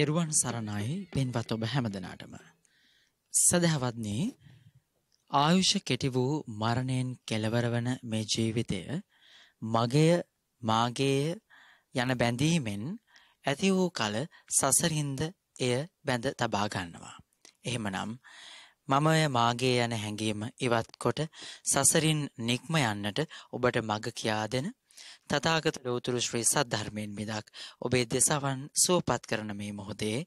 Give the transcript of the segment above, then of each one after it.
තෙරුවන් සරණයි පින්වත් ඔබ හැමදෙනාටම. සදහවත්නී ආයුෂ කෙටි වූ මරණයෙන් කෙලවරවන මේ ජීවිතය මගය මාගේ යන බැඳීමෙන් ඇති වූ කල සසරින්ද එය බැඳ තබා ගන්නවා. එහෙමනම් මමය මාගේ යන හැඟීම ඉවත් කොට සසරින් නික්ම යන්නට ඔබට මඟ කියා දෙන තතාගත ලෝතුරු ශ්‍රී සද්ධර්මයෙන් මිදක් ඔබේ දෙසවන් සුවපත් කරන මේ මොහොතේ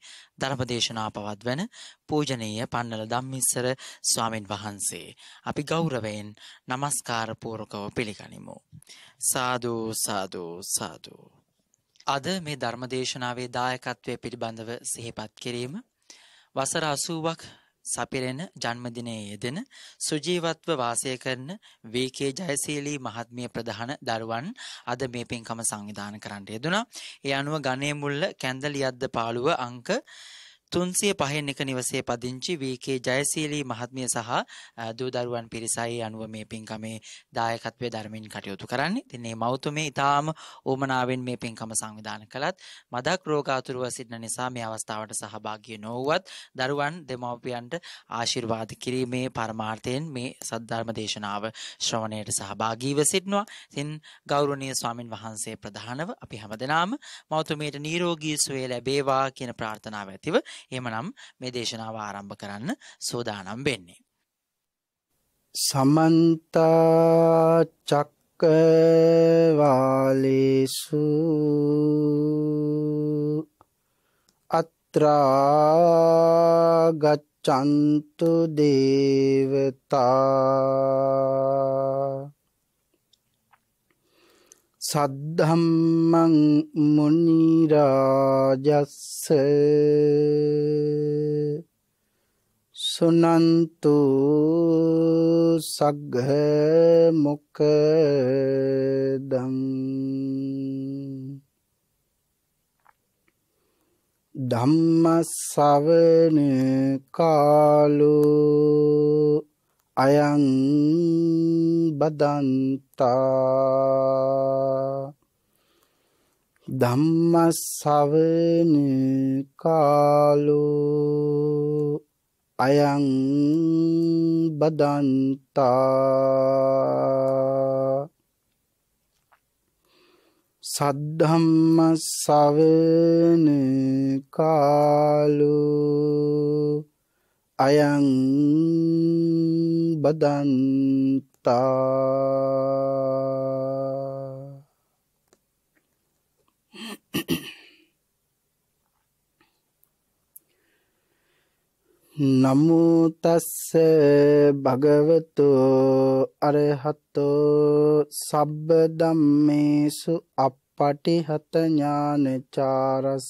ධර්මදේශනා පවත් වන පූජනීය පන්නල ධම්මිස්සර ස්වාමින් වහන්සේ. අපි ගෞරවයෙන් නමස්කාරපූරකව පිළිගනිමු. සාධූ සාධූ සාධූ. අද මේ ධර්මදේශනාවේ දායකත්වය පිළිබඳව සිහිපත් කිරීම වසර අසූුවක් සපිරෙන ජන්මදිනයේ යෙදෙන සුජීවත්ව වාසය කරන වේකේ ජයසීලී මහත්මිය ප්‍රධාන දරුවන් අද මේ පින්කම සංවිධානය කරන්නට යෙදුණා. ඒ අනුව ගණේ මුල්ල කැන්දලියද්ද පාළුව අංක තුන්සිය පහෙන් එක නිවසේ පදිංචි වීකේ ජයසීලී මහත්මිය සහ දූදරුවන් පිරිසයි අනුව මේ පින්කමේ දායකත්වය ධර්මින් කටයුතු කරන්නේ තින්නේ මෞතුමේ ඉතාම ඕමනාවෙන් මේ පින්කම සංවිධාන කළත් මදක් රෝගාතුරුව සිටින නිසා මේ අවස්ථාවට සහභාගිය නොවුවත් දරුවන් දෙමව්පියන්ට ආශිර්වාද කිරීමේ පරමාර්ථයෙන් මේ සද්ධර්ම දේශනාව ශ්‍රවණයට සහභාගීව සිටිනවා තින් ගෞරවනීය ස්වාමින් වහන්සේ ප්‍රධානව අපි හැමදෙනාම මෞතුමේට නිරෝගී සුවය ලැබේවා කියන ප්‍රාර්ථනාව ඇතිව එහෙමනම් මේ දේශනාව ආරම්භ කරන්න සෝදානම් වෙන්නේ. සමන්ත චක්කවාලේසු අත්‍රා ගච්ඡන්තු දේවතා සද්ධම්මං මුනිරාජස්ස සුනන්තු සග්ග මොකදං ධම්ම ශවන කාලෝ අයං බදන්තා ධම්මස්සවන කාලෝ අයං බදන්තා සද්ධම්මස්සවන කාලෝ අයං බදන්තා නමෝ තස්ස භගවතු අරහතෝ සබ්බ ධම්මේසු අප්පටිහත ඥානචාරස්ස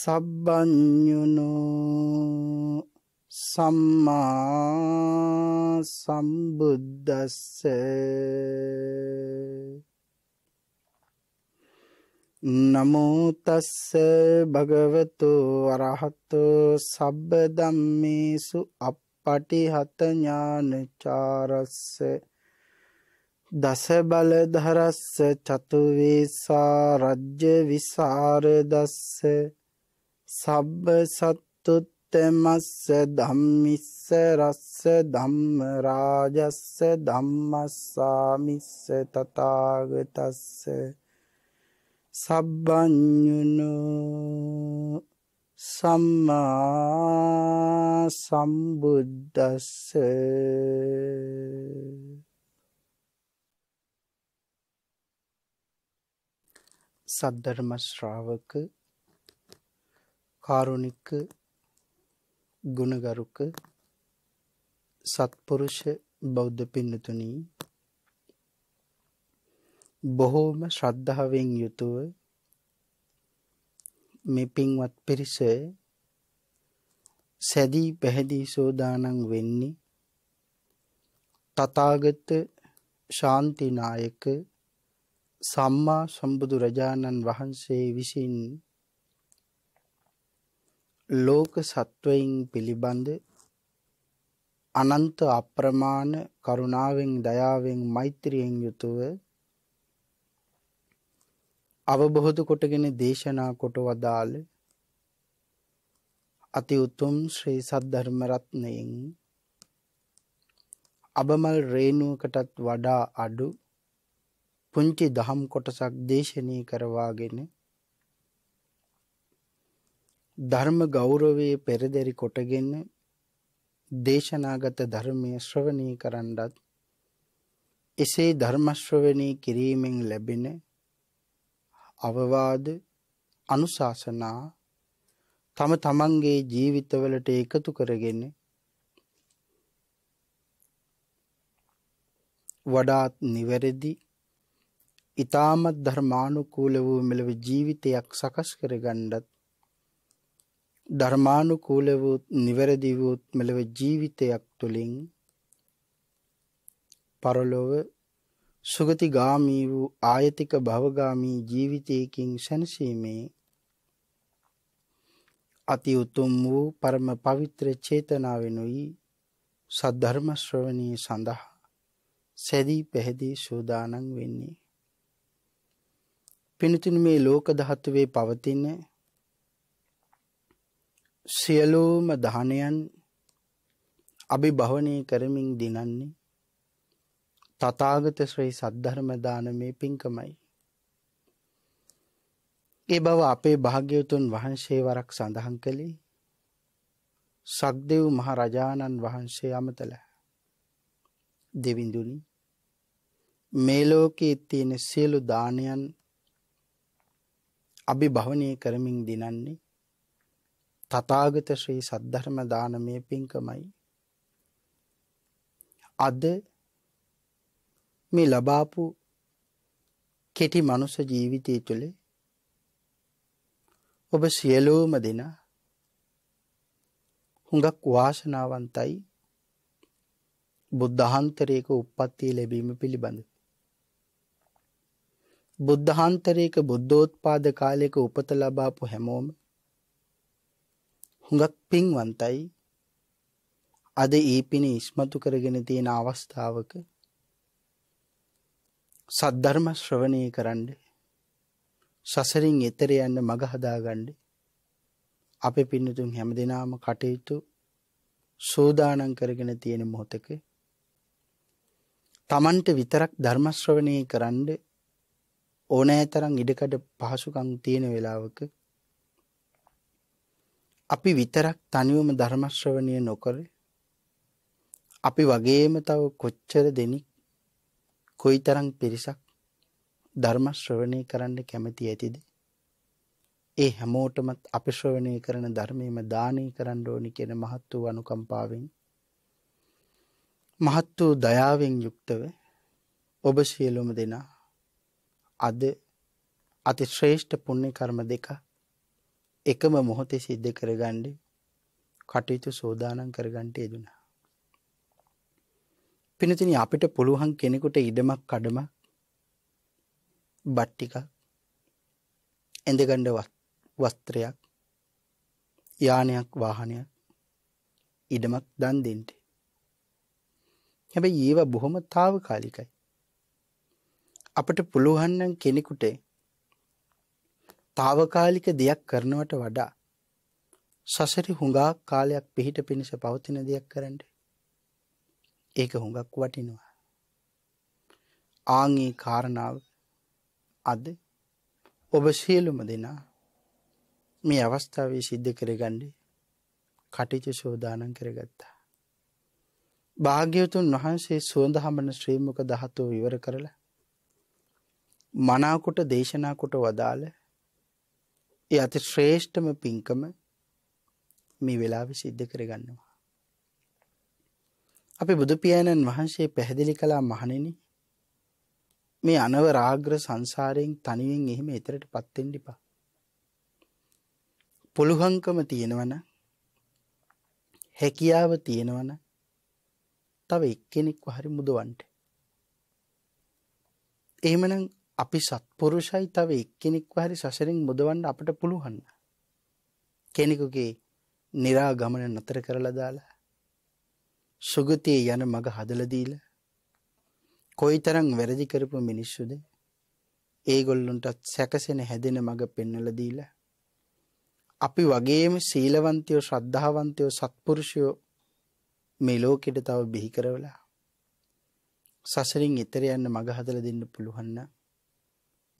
සබ්බඥුනෝ සම්මා සම්බුද්දස්ස නමෝ තස්ස භගවතු අරහතු සබ්බ ධම්මේසු අප්පටිහත ඥානචාරස්ස දස බල ධරස්ස චතු වේසා රජ්‍ය විසර දස්ස සබ්බ සත්තුත්තමස්ස ධම්මිස්ස රස්ස ධම්ම රාජස්ස ධම්මස්සාමිස්ස තථාගතස්ස සබ්බඤුනෝ සම්මා සම්බුද්දස්ස සද්ධර්ම ශ්‍රාවක කාරුණික ගුණගරුක සත්පුරුෂ බෞද්ධ පින්නතුනි බොහෝම ශ්‍රද්ධාවෙන් යුතුව මේ පින්වත් පිරිස සැදී පැහැදී සෝදානම් වෙන්නේ තථාගත ශාන්තිනායක සම්මා සම්බුදු රජාණන් වහන්සේ විසින් ලෝක සත්වයින් පිළිබඳ අනන්ත අප්‍රමාණ කරුණාවෙන් දයාවෙන් මෛත්‍රියෙන් යුතුව අවබෝධ කොටගෙන දේශනා කොට වදාළ අති උතුම් ශ්‍රී සද්ධර්ම රත්නයෙන් අබමල් රේණුවකටත් වඩා අඩු පුංචි දහම් කොටසක් දේශනය කරවාගෙන ධර්ම ගෞරවයේ පෙරදරි කොටගෙන දේශනාගත ධර්මය ශ්‍රවණය කරන්නත් එසේ ධර්මශ්‍රවණය කිරීමෙන් ලැබෙන අවවාද අනුශාසනා තම තමන්ගේ ජීවිතවලට එකතු කරගෙන වඩාත් නිවැරදි ඊටමත් ධර්මානුකූල වූ මෙලව ජීවිතයක් සකස් කරගන්නත් ධර්මානුකූල වූත් නිවැරදි වූත් මෙලව ජීවිතයක් තුළින් පරලොව සුගතිගාමී වූ ආයතික භවගාමී ජීවිතයකින් සැනසීමේ අති උතුම් වූ පරම පවිත්‍ර චේතනාවෙනුයි සද්ධර්ම ශ්‍රවණී සඳහා සැදී පැහැදී සූදානම් වෙන්නේ. පිනතුන් මේ ලෝක ධාතුවේ පවතින සියලූම දහනයන් අභිභවනය කරමින් දිනන්නේ තතාගත ශ්‍රී සද්ධර්ම දානමේ පින්කමයි. ඒ බව අපේ භාග්‍යවතුන් වහන්සේ වරක් සඳහන් කළේ සක්දෙව් මහ රජාණන් වහන්සේ අමතල දෙවිඳුනි මේ ලෝකයේ තියෙන සියලු දානයන් අභිභවනය කරමින් දිනන්නේ තථාගත ශ්‍රී සද්ධර්ම දානමය පින්කමයි අද මේ ලබාපු කෙටි මනුෂ ජීවිතය තුළ ඔබ සියලෝම දෙනා හුඟක් වාසනාවන්තයි බුද්ධහන්තරයක උප්පත්තිය ලැබීම පිළිබඳ. බුද්ධහන්තරයක බුද්ධෝත්පාද කාලයක උපත ලබාපු හැමෝම හුඟක් පින්වන්තයි අද ඒ පින ඉස්මතු කරගෙන තියෙන අවස්ථාවක සද්ධර්ම ශ්‍රවණය කරන්න සසරින් එතර යන්න මඟ හදාගන්න අපේ පින්නතුන් හැම දෙනාම කටයුතු සූදානම් කරගෙන තියෙන මොහොතක තමන්ට විතරක් ධර්ම ශ්‍රවණය කරන්න ඕනෑ තරම් ඉඩකඩ පහසුකම් තියෙන වෙලාවක අපි විතරක් තනිවම ධර්ම ශ්‍රවණය නොකරේ අපි වගේම තව කොච්චර දෙනෙක් කොයිතරම් පිරිසක් ධර්ම ශ්‍රවණය කරන්න කැමති ඇතිද ඒ හැමෝටමත් අපි ශ්‍රවණය කරන ධර්මයේම දානය කරන්න ඕනි කියන මහත් වූ අනුකම්පාවෙන් මහත් වූ දයාවෙන් යුක්තව ඔබ සියලුම දෙනා අද අතිශ්‍රේෂ්ඨ පුණ්‍ය කර්ම දෙකක් එකම මොහොතේ සිද්ධ කරගන්න කටයුතු සෝදානම් කරගන්නට යෙදුණා. පිනතිනි අපිට පුළුවන් කෙනෙකුට ඉඩමක් කඩමක් බට්ටික ඇඳගණ්ඩ වස්ත්‍රයක් යානයක් වාහනයක් ඉඩමක් දන් දෙෙන්ට. හැබැ ඒවා බොහොම තාව කාලිකයි. අපට පුළුවන්නන් කෙනෙකුට తాවකාලික දෙයක් කරනවට වඩා සසර හුඟා කාලයක් පිහිට පිණිස පවතින දෙයක් කරන්න ඒක හුඟක් වටිනවා ආංගේ කාරණාව අද ඔබ සියලුම දෙනා මේ අවස්ථාවේ සිද්ධ කරගන්න කටිච සෝදානන් කරගත්තා භාග්‍යවතුන් වහන්සේ සුවඳහමන ශ්‍රීමක දහතෝ විවර කරලා මනාකොට දේශනාකොට වදාළ ඒ අති ශ්‍රේෂ්ඨම පින්කම මේ වෙලාවෙ සිද්ධ කරගන්නවා. අපි බුදුපියාණන් වහන්සේ පැහැදිලි කළා මහණෙනි මේ අනවරාග්‍ර සංසාරයෙන් තනියෙන් එහෙම එතරට පත් වෙන්න එපා. පුළුහංකම තියෙනවනම් හැකියාව තියෙනවනම් තව එක්කෙනෙක්ව හරි මුදවන්න. එහෙමනම් අපි සත්පුරුෂයි තව එක්කෙනෙක්ව හරි සසරින් මුදවන්න අපට පුළුවන්. කෙනෙකුගේ निराගමන නතර කරලා දාලා සුගතිය යන මඟ හදලා දීලා කොයිතරම් වැරදි කරපු මිනිස්සුද ඒගොල්ලන්ටත් සැකසෙන හැදෙන මඟ පෙන්වලා දීලා අපි වගේම සීලවන්තයෝ ශ්‍රද්ධාවන්තයෝ සත්පුරුෂයෝ මේ ලෝකෙට තව බිහි කරවලා සසරින් එතර යන්න මඟ හදලා දෙන්න පුළුවන් නම්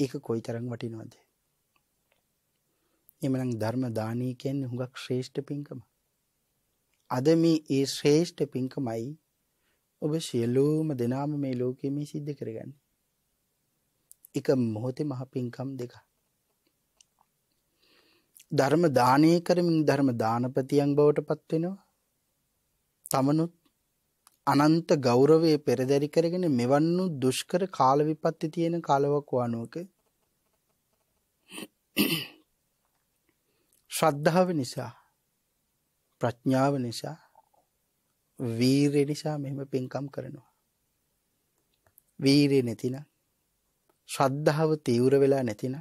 ඒක කොයි තරං වටිනවාද. එමනම් ධර්ම දානය කියන්නේ හුඟක් ශ්‍රේෂ්ඨ පින්කම. අද මේ ඒ ශ්‍රේෂ්ඨ පින්කමයි ඔබ සියලූම දෙනාම මේ ලෝකයේ මේ සිද්ධ කරගන්න. එක මොහොතේ මහ පින්කම් දෙක. ධර්ම දානය කරමින් ධර්ම දානපතියන් බවට පත්වෙනවා. තමනුත් අනන්ත ගෞරවයේ පෙරදරි කරගෙන මෙවන්නු දුෂ්කර කාල විපත්ති තියෙන කාලවක් වනුවක ශ්‍රද්ධාව නිසා ප්‍රඥාව නිසා වීරය නිසා මෙහෙම පින්කම් කරනවා වීරය නැතිනම් ශ්‍රද්ධාව තීව්‍ර වෙලා නැතිනම්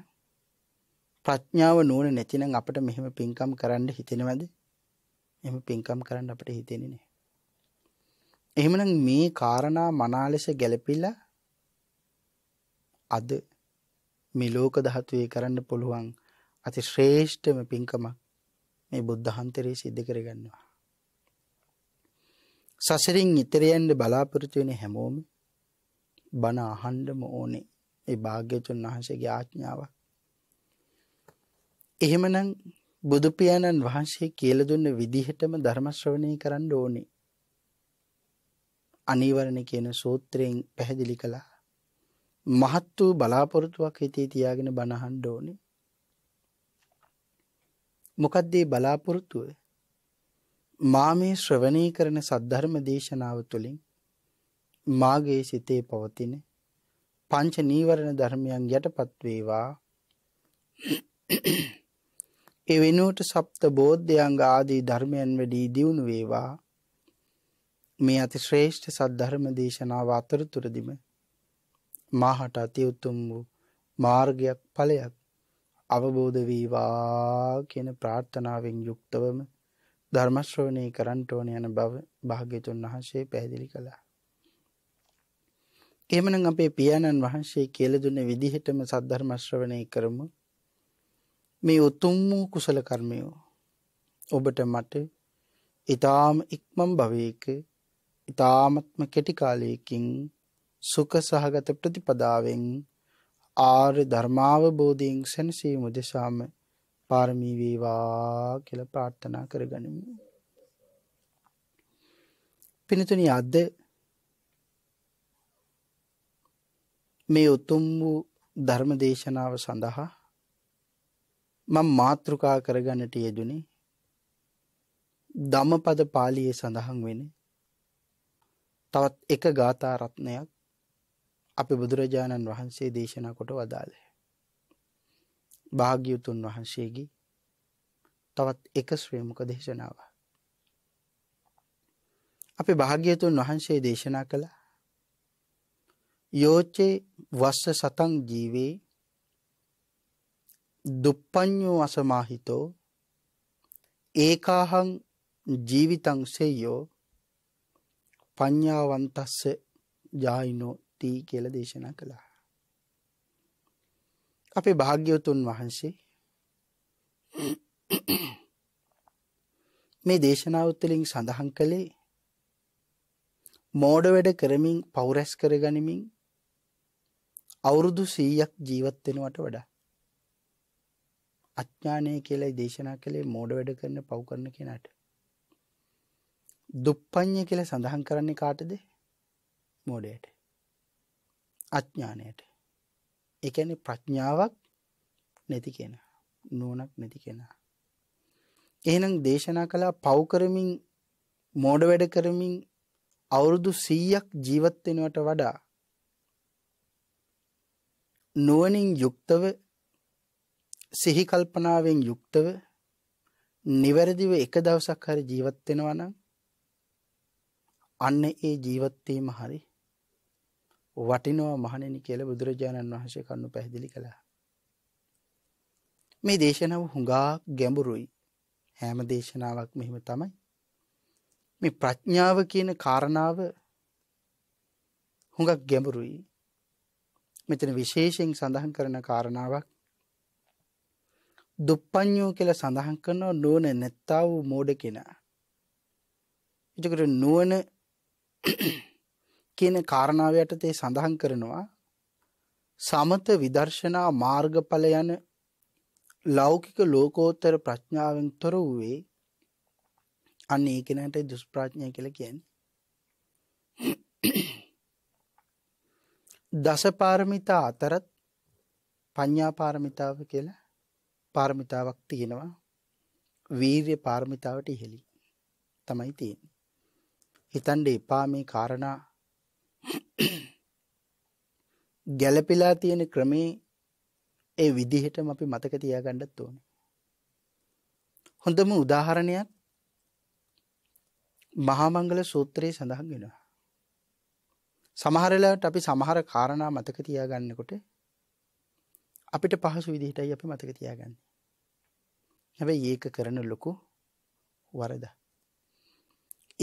ප්‍රඥාව නුවණ නැතිනම් අපිට මෙහෙම පින්කම් කරන්න හිතෙනවද? එහෙම පින්කම් කරන්න අපිට හිතෙන්නේ නැහැ. එහෙමනම් මේ කාරණා මනාලෙස ගැලපිලා අද මේ ලෝක ධාතුවේ කරන්න පුළුවන් අති ශ්‍රේෂ්ඨම පින්කම මේ බුද්ධහන්තරයේ සිද්ධ කරගන්නවා. සසරින් ඉතර යන්න බලාපොරොත්තු වෙන හැමෝම බණ අහන්නම ඕනේ. ඒ භාග්‍යතුන් වහන්සේගේ ආඥාව. එහෙමනම් බුදු පියාණන් වහන්සේ කියලා දුන්න විදිහටම ධර්ම ශ්‍රවණය කරන්න ඕනේ. අනිවරණ කියන සූත්‍රයෙන් පැහැදිලි කළා. මහත් වූ බලාපොරොත්තුවක් හිතේ තියාගෙන බණහන් ඕනේ. මොකද්දේ බලාපොරොත්තුව? මා මේ ශ්‍රවණය කරන සද්ධර්ම දේශනාව තුළින් මාගේ සිතේ පවතින පංච නීවරණ ධර්මයන් යටපත් වේවා. ඒ වෙනුවට සප්ත බෝධ්‍යංග ආදී ධර්මයන් වැඩි දියුණු වේවා. මේ අති ශ්‍රේෂ්ඨ සද්ධර්ම දේශනාව අතරතුරදිම මාහට අති උතුම් වූ මාර්ගයක් ඵලයක් අවබෝධ වේවා කියන ප්‍රාර්ථනාවෙන් යුක්තවම ධර්ම ශ්‍රවණය කරන්ට ඕන යන බව භාග්‍යතුන් වහන්සේ පැහැදිලි කළා. එහෙමනම් අපේ පියාණන් වහන්සේ කියලා දුන්න විදිහටම සද්ධර්ම ශ්‍රවණය කරමු. මේ උතුම් වූ කුසල කර්මය ඔබට මට ඊටාම් ඉක්මම් භවයක තාමත්ම කෙටි කාලයකින් සුඛ සහගත ප්‍රතිපදාවෙන් ආර්ය ධර්මාවබෝධයෙන් සැනසීම උදෙසාම පාරමී වේවා කියලා ප්‍රාර්ථනා කරගනිමු. පිනතුනි අද මේ උතුම් වූ ධර්ම දේශනාව සඳහා මම මාතෘකා කරගන්නට යෙදුනේ ධම්මපද පාළියේ සඳහන් වෙන්නේ තවත් එක ගාථා රත්නයක් අපි බුදුරජාණන් වහන්සේ දේශනා කොට වදාළේ. භාග්‍යවතුන් වහන්සේගේ තවත් එක ශ්‍රේමක දේශනාව. අපි භාග්‍යවතුන් වහන්සේ දේශනා කළ යෝචේ වස්ස සතං ජීවේ දුප්පඤ්ඤෝ අසමාහිතෝ ඒකාහං ජීවිතං සෙය්‍යෝ පඤ්ඤාවන්තස්ස ජායිනෝ තී කියලා දේශනා කළා. අපේ භාග්‍යවතුන් වහන්සේ මේ දේශනාව තුළින් සඳහන් කළේ මෝඩ වැඩ කරමින් පෞරැස් කරගනිමින් අවුරුදු 100ක් ජීවත් වෙනවට වඩා අඥානය කියලායි දේශනා කළේ මෝඩ වැඩ කරන පව් කරන කෙනාට දුප්පඤ්ඤ කියලා සඳහන් කරන්නේ කාටද? මෝඩයට. අඥාණයට. ඒ කියන්නේ ප්‍රඥාවක් නැති කෙනා. නුවණක් නැති කෙනා. එහෙනම් දේශනා කළා පව් කරමින් මෝඩ වැඩ කරමින් අවුරුදු 100ක් ජීවත් වෙනවට වඩා නුවණින් යුක්තව සිහි කල්පනාවෙන් යුක්තව නිවැරදිව එක දවසක් හරි ජීවත් වෙනවා නම් අන්න ඒ ජීවත්වීම හරි වටිනවා මහණෙනි කියලා බුදුරජාණන් වහන්සේ කරුණු පැහැදිලි කළා. මේ දේශනාව හුඟක් ගැඹුරුයි. හැම දේශනාවක් මෙහෙම තමයි. මේ ප්‍රඥාව කියන කාරණාව හුඟක් ගැඹුරුයි. මෙතන විශේෂයෙන් සඳහන් කරන කාරණාවක් දුප්පඤ්ඤෝ කියලා සඳහන් කරනවා නුවණ නැත්තා වූ මෝඩ කෙනා. එතකොට නුවණ කියන කාරණාව යටතේ සඳහන් කරනවා සමත විදර්ශනා මාර්ගඵල යන ලෞකික ලෝකෝත්තර ප්‍රඥාවෙන් තොර වූවේ අන්න ඒ කෙනාට දුෂ්ප්‍රඥය කියලා කියන්නේ. දසපාරමිතා අතරත් පඤ්ඤා පාරමිතාව කියලා පාරමිතාවක් තියෙනවා. වීර්‍ය පාරමිතාවට ඉහළින් තමයි තියෙන්නේ. හිතන්ඩ එපා මේ කාරණා ගැලපිලා තියෙන ක්‍රමේ ඒ විදිහටම අපි මතක තියාගණ්ඩත් ඕන හොඳම උදාහරණයක් මහාමංගල සූත්‍රයේ සඳහන් වෙනවා සමහරලාට අපි සමහර කාරණා මතක තියාගන්නකොට අපිට පහසු විදිහටයි අපි මතක තියාගන්න හැබැයි ඒක කරන ලොකු වරදා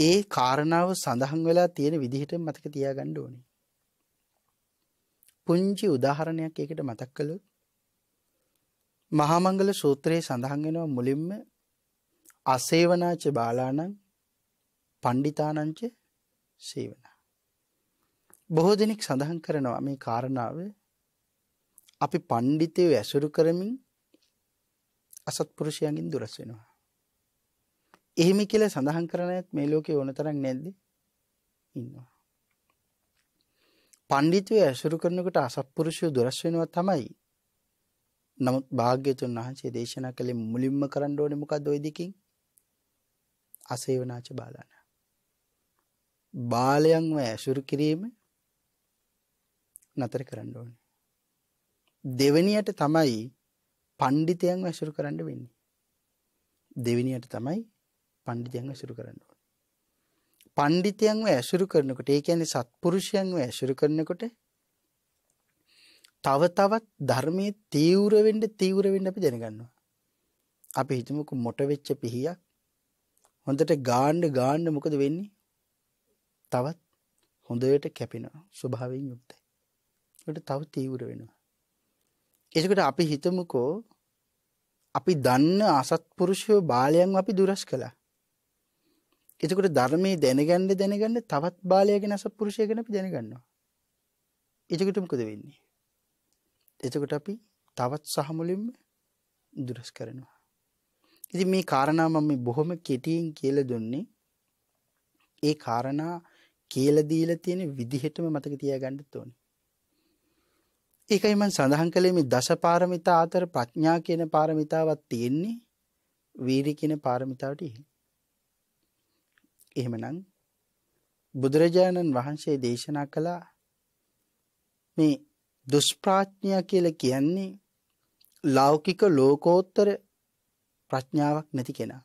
ඒ කාරණාව සඳහන් වෙලා තියෙන විදිහට මතක තියාගන්න ඕනේ. පුංචි උදාහරණයක් ඒකට මතක් කළොත් මහා මංගල සූත්‍රයේ සඳහන් වෙනවා මුලින්ම අසේවනාච බාලාණං පණ්ඩිතානංච සේවනා. බොහෝ දෙනෙක් සඳහන් කරනවා මේ කාරණාව අපි පණ්ඩිතයෝ ඇසුරු කරමින් අසත්පුරුෂයන්ගෙන් දුරස් වෙනවා. එහෙම කියලා සඳහන් කරන ඇත් මේ ලෝකේ ඕන තරම් නැද්ද? ඉන්නවා. පඬිතුය ඇසුරු කරනකොට අසත්පුරුෂය දුරස් වෙනවා තමයි. නමුත් භාග්‍යතුන් වහන්සේ දේශනා කළේ මුලින්ම කරන්න ඕනේ මොකද්ද ওই දෙකෙන්? අසේවනාච බාලාන. බාලයන්ව ඇසුරු කිරීම නතර කරන්න ඕනේ. දෙවෙනියට තමයි පඬිතයන් ඇසුරු කරන්න වෙන්නේ. දෙවෙනියට තමයි පණ්ඩිතයන්ව ඇසුරු කරන්න ඕනේ. පණ්ඩිතයන්ව ඇසුරු කරනකොට ඒ කියන්නේ සත්පුරුෂයන්ව ඇසුරු කරනකොට තව තවත් ධර්මයේ තීව්‍ර වෙන්න තීව්‍ර වෙන්න අපි දැනගන්නවා. අපි හිතමුකෝ මොට වෙච්ච පිහියක් හොඳට ගාන්න ගාන්න මොකද වෙන්නේ? තවත් හොඳට කැපෙනවා. ස්වභාවයෙන් යුක්තයි. ඒකට තව තීව්‍ර වෙනවා. එසකට අපි හිතමුකෝ අපි දන්න අසත්පුරුෂයෝ බාලයන් අපි දුරස් කළා. එතකොට ධර්මයේ දැනගන්න දැනගන්න තවත් බාලය ගැන අසත්පුරුෂය ගැන අපි දැනගන්නවා. එතකොට මොකද වෙන්නේ? එතකොට අපි තවත් සහ මුලින්ම දුරස් කරනවා. ඉතින් මේ කාරණා මම බොහොම කෙටියෙන් කියලා දුන්නේ. ඒ කාරණා කියලා දීලා තියෙන විදිහටම මතක තියාගන්න ඕනේ. ඒකයි මම සඳහන් කළේ මේ දසපාරමිතා අතර ප්‍රඥා කියන පාරමිතාවක් තියෙන්නේ වීරි කියන පාරමිතාවට ඉහළ. එහෙමනම් බුදුරජාණන් වහන්සේ දේශනා කළා මේ දුෂ්ප්‍රඥා කියලා කියන්නේ ලෞකික ලෝකෝත්තර ප්‍රඥාවක් නැති කෙනා.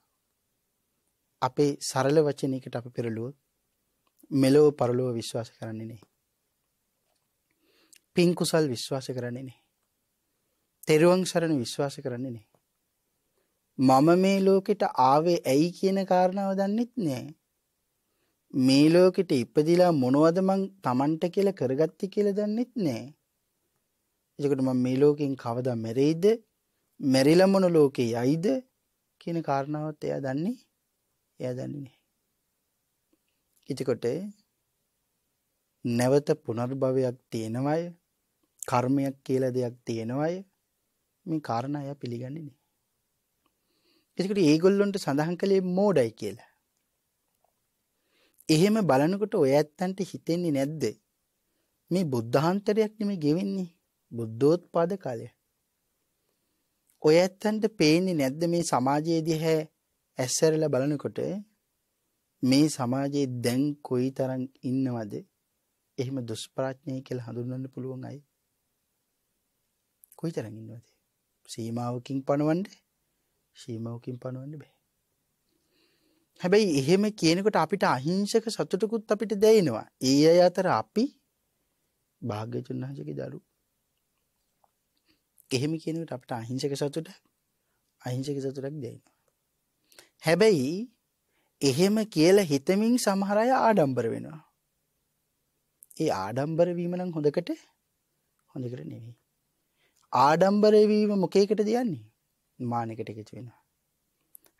අපේ සරල වචනයකට අපි පෙරළුවොත් මෙලොව පරලොව විශ්වාස කරන්නේ නැහැ. පින් කුසල් විශ්වාස කරන්නේ නැහැ. තෙරුවන් සරණ විශ්වාස කරන්නේ නැහැ. මම මේ ලෝකෙට ආවේ ඇයි කියන කාරණාව දන්නෙත් නැහැ. මේ ලෝකෙට ඉපදිලා මොනවද මං Tamanට කියලා කරගත්තේ කියලා දන්නෙත් නෑ. එතකොට මම මේ ලෝකෙන් කවදා මැරෙයිද? මැරිලා මොන ලෝකේ යයිද කියන කාරණාවත් එයා දන්නේ එයා දන්නේ නෑ. එතකොට නැවත පුනර්භවයක් තියෙනවය කර්මයක් කියලා දෙයක් තියෙනවය මේ කාරණා එයා පිළිගන්නේ නෑ. එතකොට ඒගොල්ලොන්ට සඳහන් කළේ මෝඩයි කියලා. එහෙම බලනකොට ඔය ඇත්තන්ට හිතෙන්නේ නැද්ද මේ බුද්ධාන්තරයක් නෙමෙයි ගෙවෙන්නේ බුද්ධෝත්පාද කාලය ඔය ඇත්තන්ට පේන්නේ නැද්ද මේ සමාජයේ දිහා ඇස්සරලා බලනකොට මේ සමාජයේ දැන් කොයිතරම් ඉන්නවද එහෙම දුෂ්ප්‍රඥය කියලා හඳුන්වන්න පුළුවන් අය කොයිතරම් ඉන්නවද සීමාවකින් පණවන්නේ සීමාවකින් පණවන්න බෑ හැබැයි එහෙම කියනකොට අපිට අහිංසක සතුටකුත් අපිට දැනෙනවා. ඒ අය අතර අපි භාග්‍යතුන් වහන්සේගේ දරු. එහෙම කියනකොට අපිට අහිංසක සතුට අහිංසක සතුටක් දැනෙනවා. හැබැයි එහෙම කියලා හිතමින් සමහර අය ආඩම්බර වෙනවා. ඒ ආඩම්බර වීම නම් හොඳකට හොඳකට නෙවෙයි. ආඩම්බර වීම මොකේකටද යන්නේ? මානෙකට එකතු වෙනවා.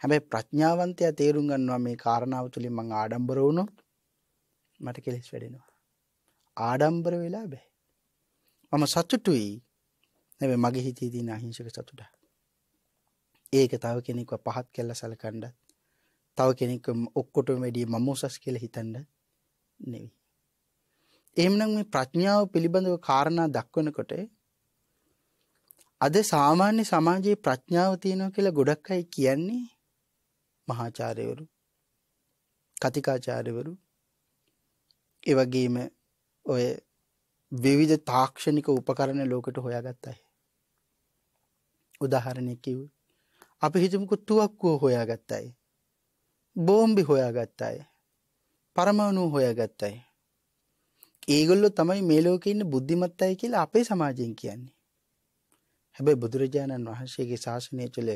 හැබැයි ප්‍රඥාවන්තයා තේරුම් ගන්නවා මේ කාරණාව තුළින් මං ආඩම්බර වුණොත් මට කෙලෙස් වැඩෙනවා. ආඩම්බර වෙලා බෑ. මම සතුටුයි නැව මගේ හිතේ තියෙන අහිංසක සතුට. ඒක තව කෙනෙක්ව පහත් කළා සැලකන්නත් තව කෙනෙක් ඔක්කොටම වැඩිය මම උසස් කියලා හිතන්න නෙවෙයි. එහෙමනම් මේ ප්‍රඥාව පිළිබඳව කාරණා දක්වනකොට අද සාමාන්‍ය සමාජයේ ප්‍රඥාව තියෙනවා කියලා ගොඩක් අය කියන්නේ මහාචාර්යවරු කතිකාචාර්යවරු එවගේම ඔය විවිධ තාක්ෂණික උපකරණ ලෝකට හොයාගත් අය. උදාහරණයක් කිව් අපි හිතමුකු තුවක්කුව හොයාගත් අය. බෝම්බි හොයාගත් අය. පරමණු හොයාගත් අය. ඒගොල්ලො තමයි මේ ලෝකෙ ඉන්න බුද්ධිමත් අය කියලා අපේ සමාජයෙන් කියන්නේ. හැබැයි බුදුරජාණන් වහන්සේගේ ශාසනය තුළ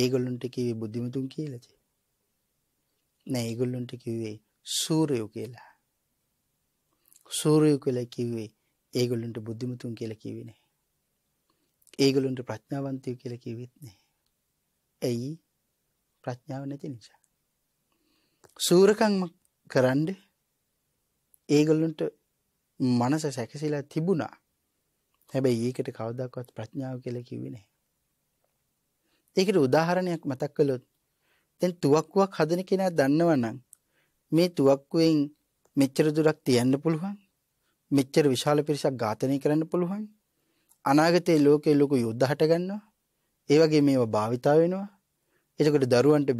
ඒගොල්ලුන්ට කිවේ බුද්ධිමතුන් කියලති. නෑ ඒගොල්ලොන්ට කිව්වේ සූරයෝ කියලා සූරයෝ කියලා කිව්වේ ඒගොල්ලොන්ට බුද්ධිමතුන් කියලා කිව්වනේ ඒගොලුන්ට ප්‍රඥාවන්තය කියල කිවිත්නේ ඇයි ප්‍රඥාව නැති නිසා සූරකංම කරන්ඩ ඒගොල්ලුන්ට මනස සැකසිලා තිබුණා හැබැයි ඒකට කවදක්වත් ප්‍රඥාව කියල කිවිනේ ඒකට උදාහරණයක් මතක් කළොත් දැන් තුවක්කුවක් හදන කෙනා දන්නවනම් මේ තුවක්කුවෙන් මෙච්චර දුරක් තියන්න පුළුවන්. මෙච්චර විශාල පිරිසක් ඝාතනය කරන්න පුළුවන්. අනාගතයේ ලෝකයේ ලොකු යුද්ධ හට ගන්නවා. ඒ වගේ මේවා භාවිතා වෙනවා. එතකොට දරුවන්ට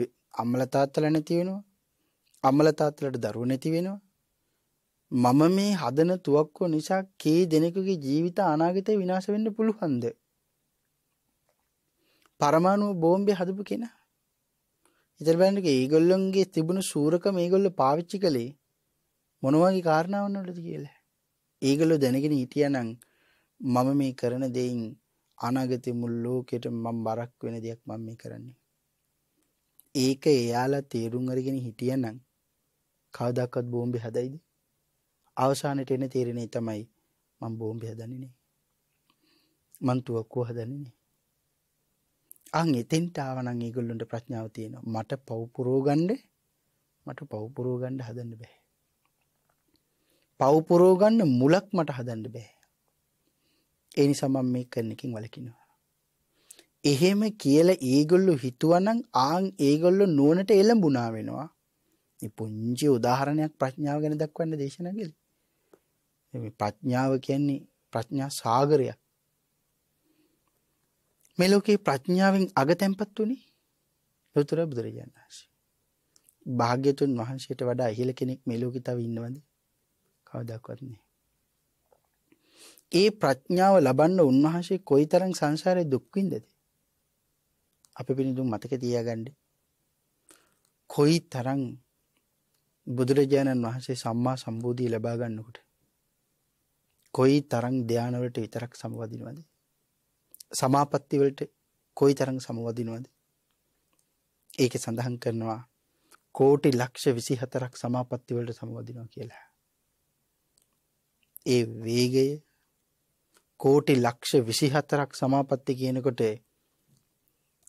අම්මලා තාත්තලා නැති වෙනවා. අම්මලා තාත්තලාට දරුවෝ නැති වෙනවා. මම මේ හදන තුවක්කුව නිසා කී දෙනෙකුගේ ජීවිත අනාගතේ විනාශ වෙන්න පුළුවන්ද? පරමාණු බෝම්බේ හදපු කෙනා ඉතින් බලන්නක ඒගොල්ලොන්ගේ තිබුණු සූරකම මේගොල්ලෝ පාවිච්චි කළේ මොන වගේ කාරණාවන් වලද කියලා. ඒගොල්ලෝ දැනගෙන හිටියානම් මම මේ කරන දෙයින් අනාගතේ මුල් ලෝකෙට මම බරක් වෙන දෙයක් මම මේ කරන්නේ. ඒක එයාලා තේරුම් අරගෙන හිටියානම් කවදාකවත් බෝම්බේ හදයිද? අවසානයේ එන තීරණේ තමයි මම බෝම්බේ හදන්නේ නේ. මන් තුවක්කුව හදන්නේ නේ. අං එතෙන්ට ආවනං ඒගොල්ලොන්ට ප්‍රඥාව තියෙනවා මට පව්පුරෝගණ්ඩ මට පව්පුරෝගණ්ඩ හදන්න බෑ. පව්පුරෝගන්න මුලක් මට හදන්න බෑ. එනි සමම් මේ කරනකින් වලකිනවා. එහෙම කියල ඒගොල්ලු හිතුවනං ආං ඒගොල්ලො නුවනට එළඹුණා වෙනවා පුංචි උදාහරණයක් ප්‍රඥාව ගැන දක්වන්න දේශනගල ප්‍රඥාව කියන්නේ ප්‍රඥා සාගරයක් මේ ලෝකේ ප්‍රඥාවෙන් අගතැන්පත් උනේ ලොතර බුදුරජාණන් වහන්සේ. භාග්‍යතුන් වහන්සේට වඩා ඉහළ කෙනෙක් මේ ලෝකේ තව ඉන්නවද? කවදාවත් නෑ. ඒ ප්‍රඥාව ලබන්න උන්වහන්සේ කොයිතරම් සංසාරේ දුක් විඳද? අපි පිළිඳුන් මතක තියාගන්න. කොයිතරම් බුදුරජාණන් වහන්සේ සම්මා සම්බෝධිය ලබා ගන්නකොට කොයි තරම් ධානවලට විතරක් සම්බන්ධ වෙනවද? සමාපatti වලට කොයිතරම් සමවදිනවද? ඒකේ සඳහන් කරනවා කෝටි ලක්ෂ 24ක් සමාපatti වලට සමවදිනවා කියලා. ඒ වේගය කෝටි ලක්ෂ 24ක් සමාපatti කියනකොට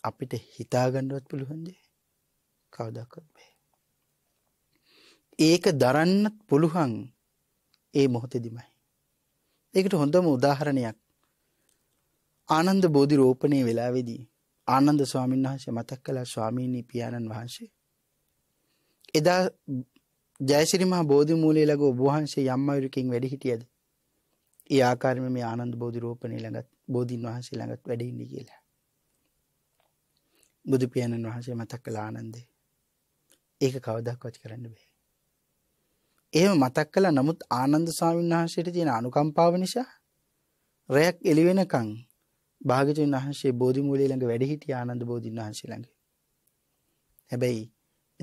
අපිට හිතාගන්නවත් පුළුවන්ද? කවදාවත් බෑ. ඒක දරන්නත් පුළුවන් ඒ මොහොතේදීමයි. ඒකට හොඳම උදාහරණයක් ආනන්ද බෝධි රෝපණය වෙලාවෙදී ආනන්ද ස්වාමීන් වහන්සේ මතක් කළා ස්වාමීනි පියාණන් වහන්සේ එදා ජයසිරි මහ බෝධි මූලයේ ළඟ ඔබ වහන්සේ යම් අයුරකින් වැඩ හිටියද? ඒ ආකාරයෙන්ම මේ ආනන්ද බෝධි රෝපණය ළඟත් බෝධින් වහන්සේ ළඟත් වැඩ ඉන්නේ කියලා. බුදු පියාණන් වහන්සේ මතක් කළ ආනන්දේ. ඒක කවදාවත් කරන්න බෑ. එහෙම මතක් කළා නමුත් ආනන්ද ස්වාමීන් වහන්සේට තියෙන අනුකම්පාව නිසා රැයක් එළි වෙනකන් භාගතුන් වහන්සේ බෝධි මූලයේ ළඟ වැඩ සිටි ආනන්ද බෝධින් වහන්සේ ළඟ. හැබැයි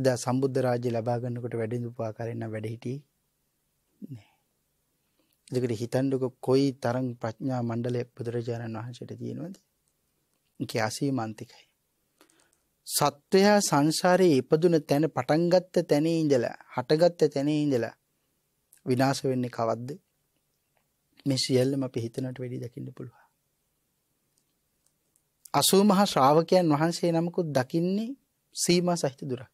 එදා සම්බුද්ධ රාජ්‍ය ලබා ගන්නකොට වැඩඳුපු ආකාරයෙන් නම් වැඩ හිටි නෑ. ඒකට හිතන්නකො කොයි තරම් ප්‍රඥා මණ්ඩලය බුදුරජාණන් වහන්සේට තියෙනවද? ඒකේ අසීමාන්තිකයි. සත්වයා සංසාරයේ ඉපදුන තැන පටන් ගත්ත තැනේ ඉඳලා හටගත්ත තැනේ ඉඳලා විනාශ වෙන්නේ කවද්ද? මේ සියල්ලම අපි හිතනට වැඩි දකින්න පුළුවන්. 80 මහා ශ්‍රාවකයන් වහන්සේ නමකුත් දකින්නේ සීමා සහිත දුරක්.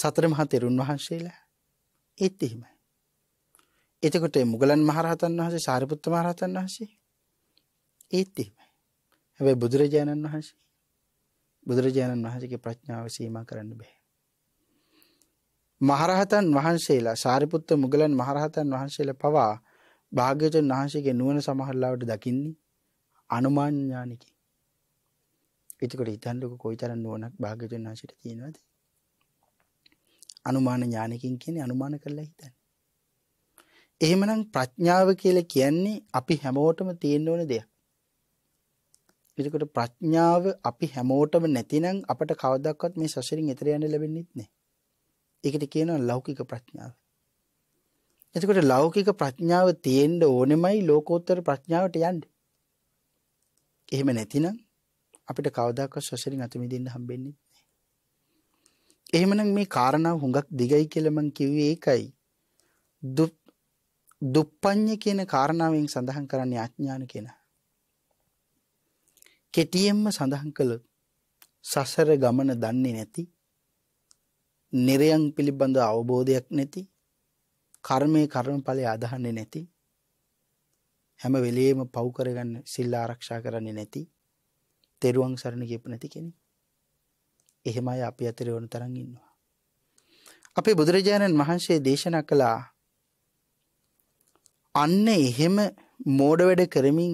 සතර මහා තෙරුන් වහන්සේලා ඒත් එහෙමයි. එතකොට මුගලන් මහරහතන් වහන්සේ සාරිපුත්ත මහරහතන් වහන්සේ ඒත් එහෙමයි. හැබැයි බුදුරජාණන් වහන්සේ බුදුරජාණන් වහන්සේගේ ප්‍රඥාව සීමා කරන්න බෑ. මහරහතන් වහන්සේලා සාරිපුත්ත මුගලන් මහරහතන් වහන්සේලා පවා භාග්‍යවතුන් වහන්සේගේ නුවණ සමහරලාවට දකින්නේ අනුමාන ඥානකින්. එතකොට හිතන්නක කොයිතරම් නුවණක් භාග්‍යවතුන් වහන්සේට තියෙනවද? අනුමාන ඥානකින් කියන්නේ අනුමාන කරලා හිතන්න. එහෙමනම් ප්‍රඥාව කියලා කියන්නේ අපි හැමෝටම තියෙන්න ඕන දෙයක්. එතකොට ප්‍රඥාව අපි හැමෝටම නැතිනම් අපට කවදාවත් මේ සසරින් එතර යන්න ලැබෙන්නේ නැහැ. ඒකට කියනවා ලෞකික ප්‍රඥාව. එතකොට ලෞකික ප්‍රඥාව තියෙන්න ඕනෙමයි ලෝකෝත්තර ප්‍රඥාවට යන්න. එහෙම නැතිනම් අපිට කවදාකවත් සසරින් අත මිදෙන්න හම්බෙන්නේ නැහැ. එහෙමනම් මේ කාරණාව හුඟක් දිගයි කියලා මම කිව්වේ ඒකයි. දුප්පඤ්ඤ කියන කාරණාවෙන් සඳහන් කරන්නේ අඥාන කියන. කෙටියෙන්ම සඳහන් කළොත් සසර ගමන දන්නේ නැති, නිරයන් පිළිබඳ අවබෝධයක් නැති, කර්මයේ කර්මඵලය අදහන්නේ නැති, හැම වෙලේම පව් කරගන්න සිල් ආරක්ෂා කරන්නේ නැති තෙරුවන් සරණ ගපු නැති කෙනෙ එහෙමයි අපි අතර ඕන තරන් ඉන්නවා. අපේ බුදුරජාණන් වහන්සේ දේශන කළා අන්න එහෙම මෝඩ වැඩ කරමින්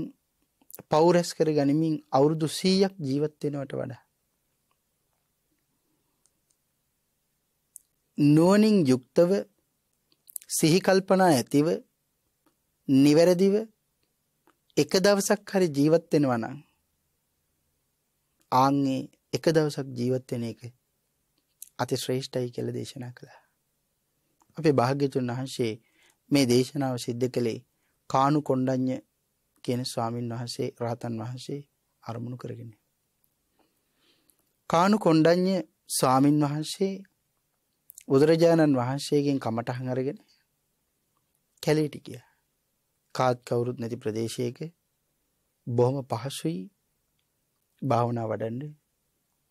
පෞරැස් කර ගනිමින් අවුරුදු සීයක් ජීවත්වෙනවට වඩා. නුවනින් යුක්තව සිහිකල්පනා ඇතිව නිවැරදිව එක දවසක් හරි ජීවත්වෙනවනං ආන්ගේ එක දවසක් ජීවත් වෙන එක අති ශ්‍රේෂ්ඨයි කියලා දේශනා කළා. අපේ භාග්‍යතුන් වහන්සේ මේ දේශනාව සිද්ධ කළේ කානු කොණ්ඩඤ්ඤ කියන ස්වාමින් වහන්සේ රහතන් වහන්සේ අරමුණු කරගෙන. කානු කොණ්ඩඤ්ඤ ස්වාමින් වහන්සේ බුදුරජාණන් වහන්සේගෙන් කමටහන් අරගෙන කැලේට ගියා. කාත් කවුරුත් නැති ප්‍රදේශයක බොහොම පහසුයි භාවනා වඩන්ඩ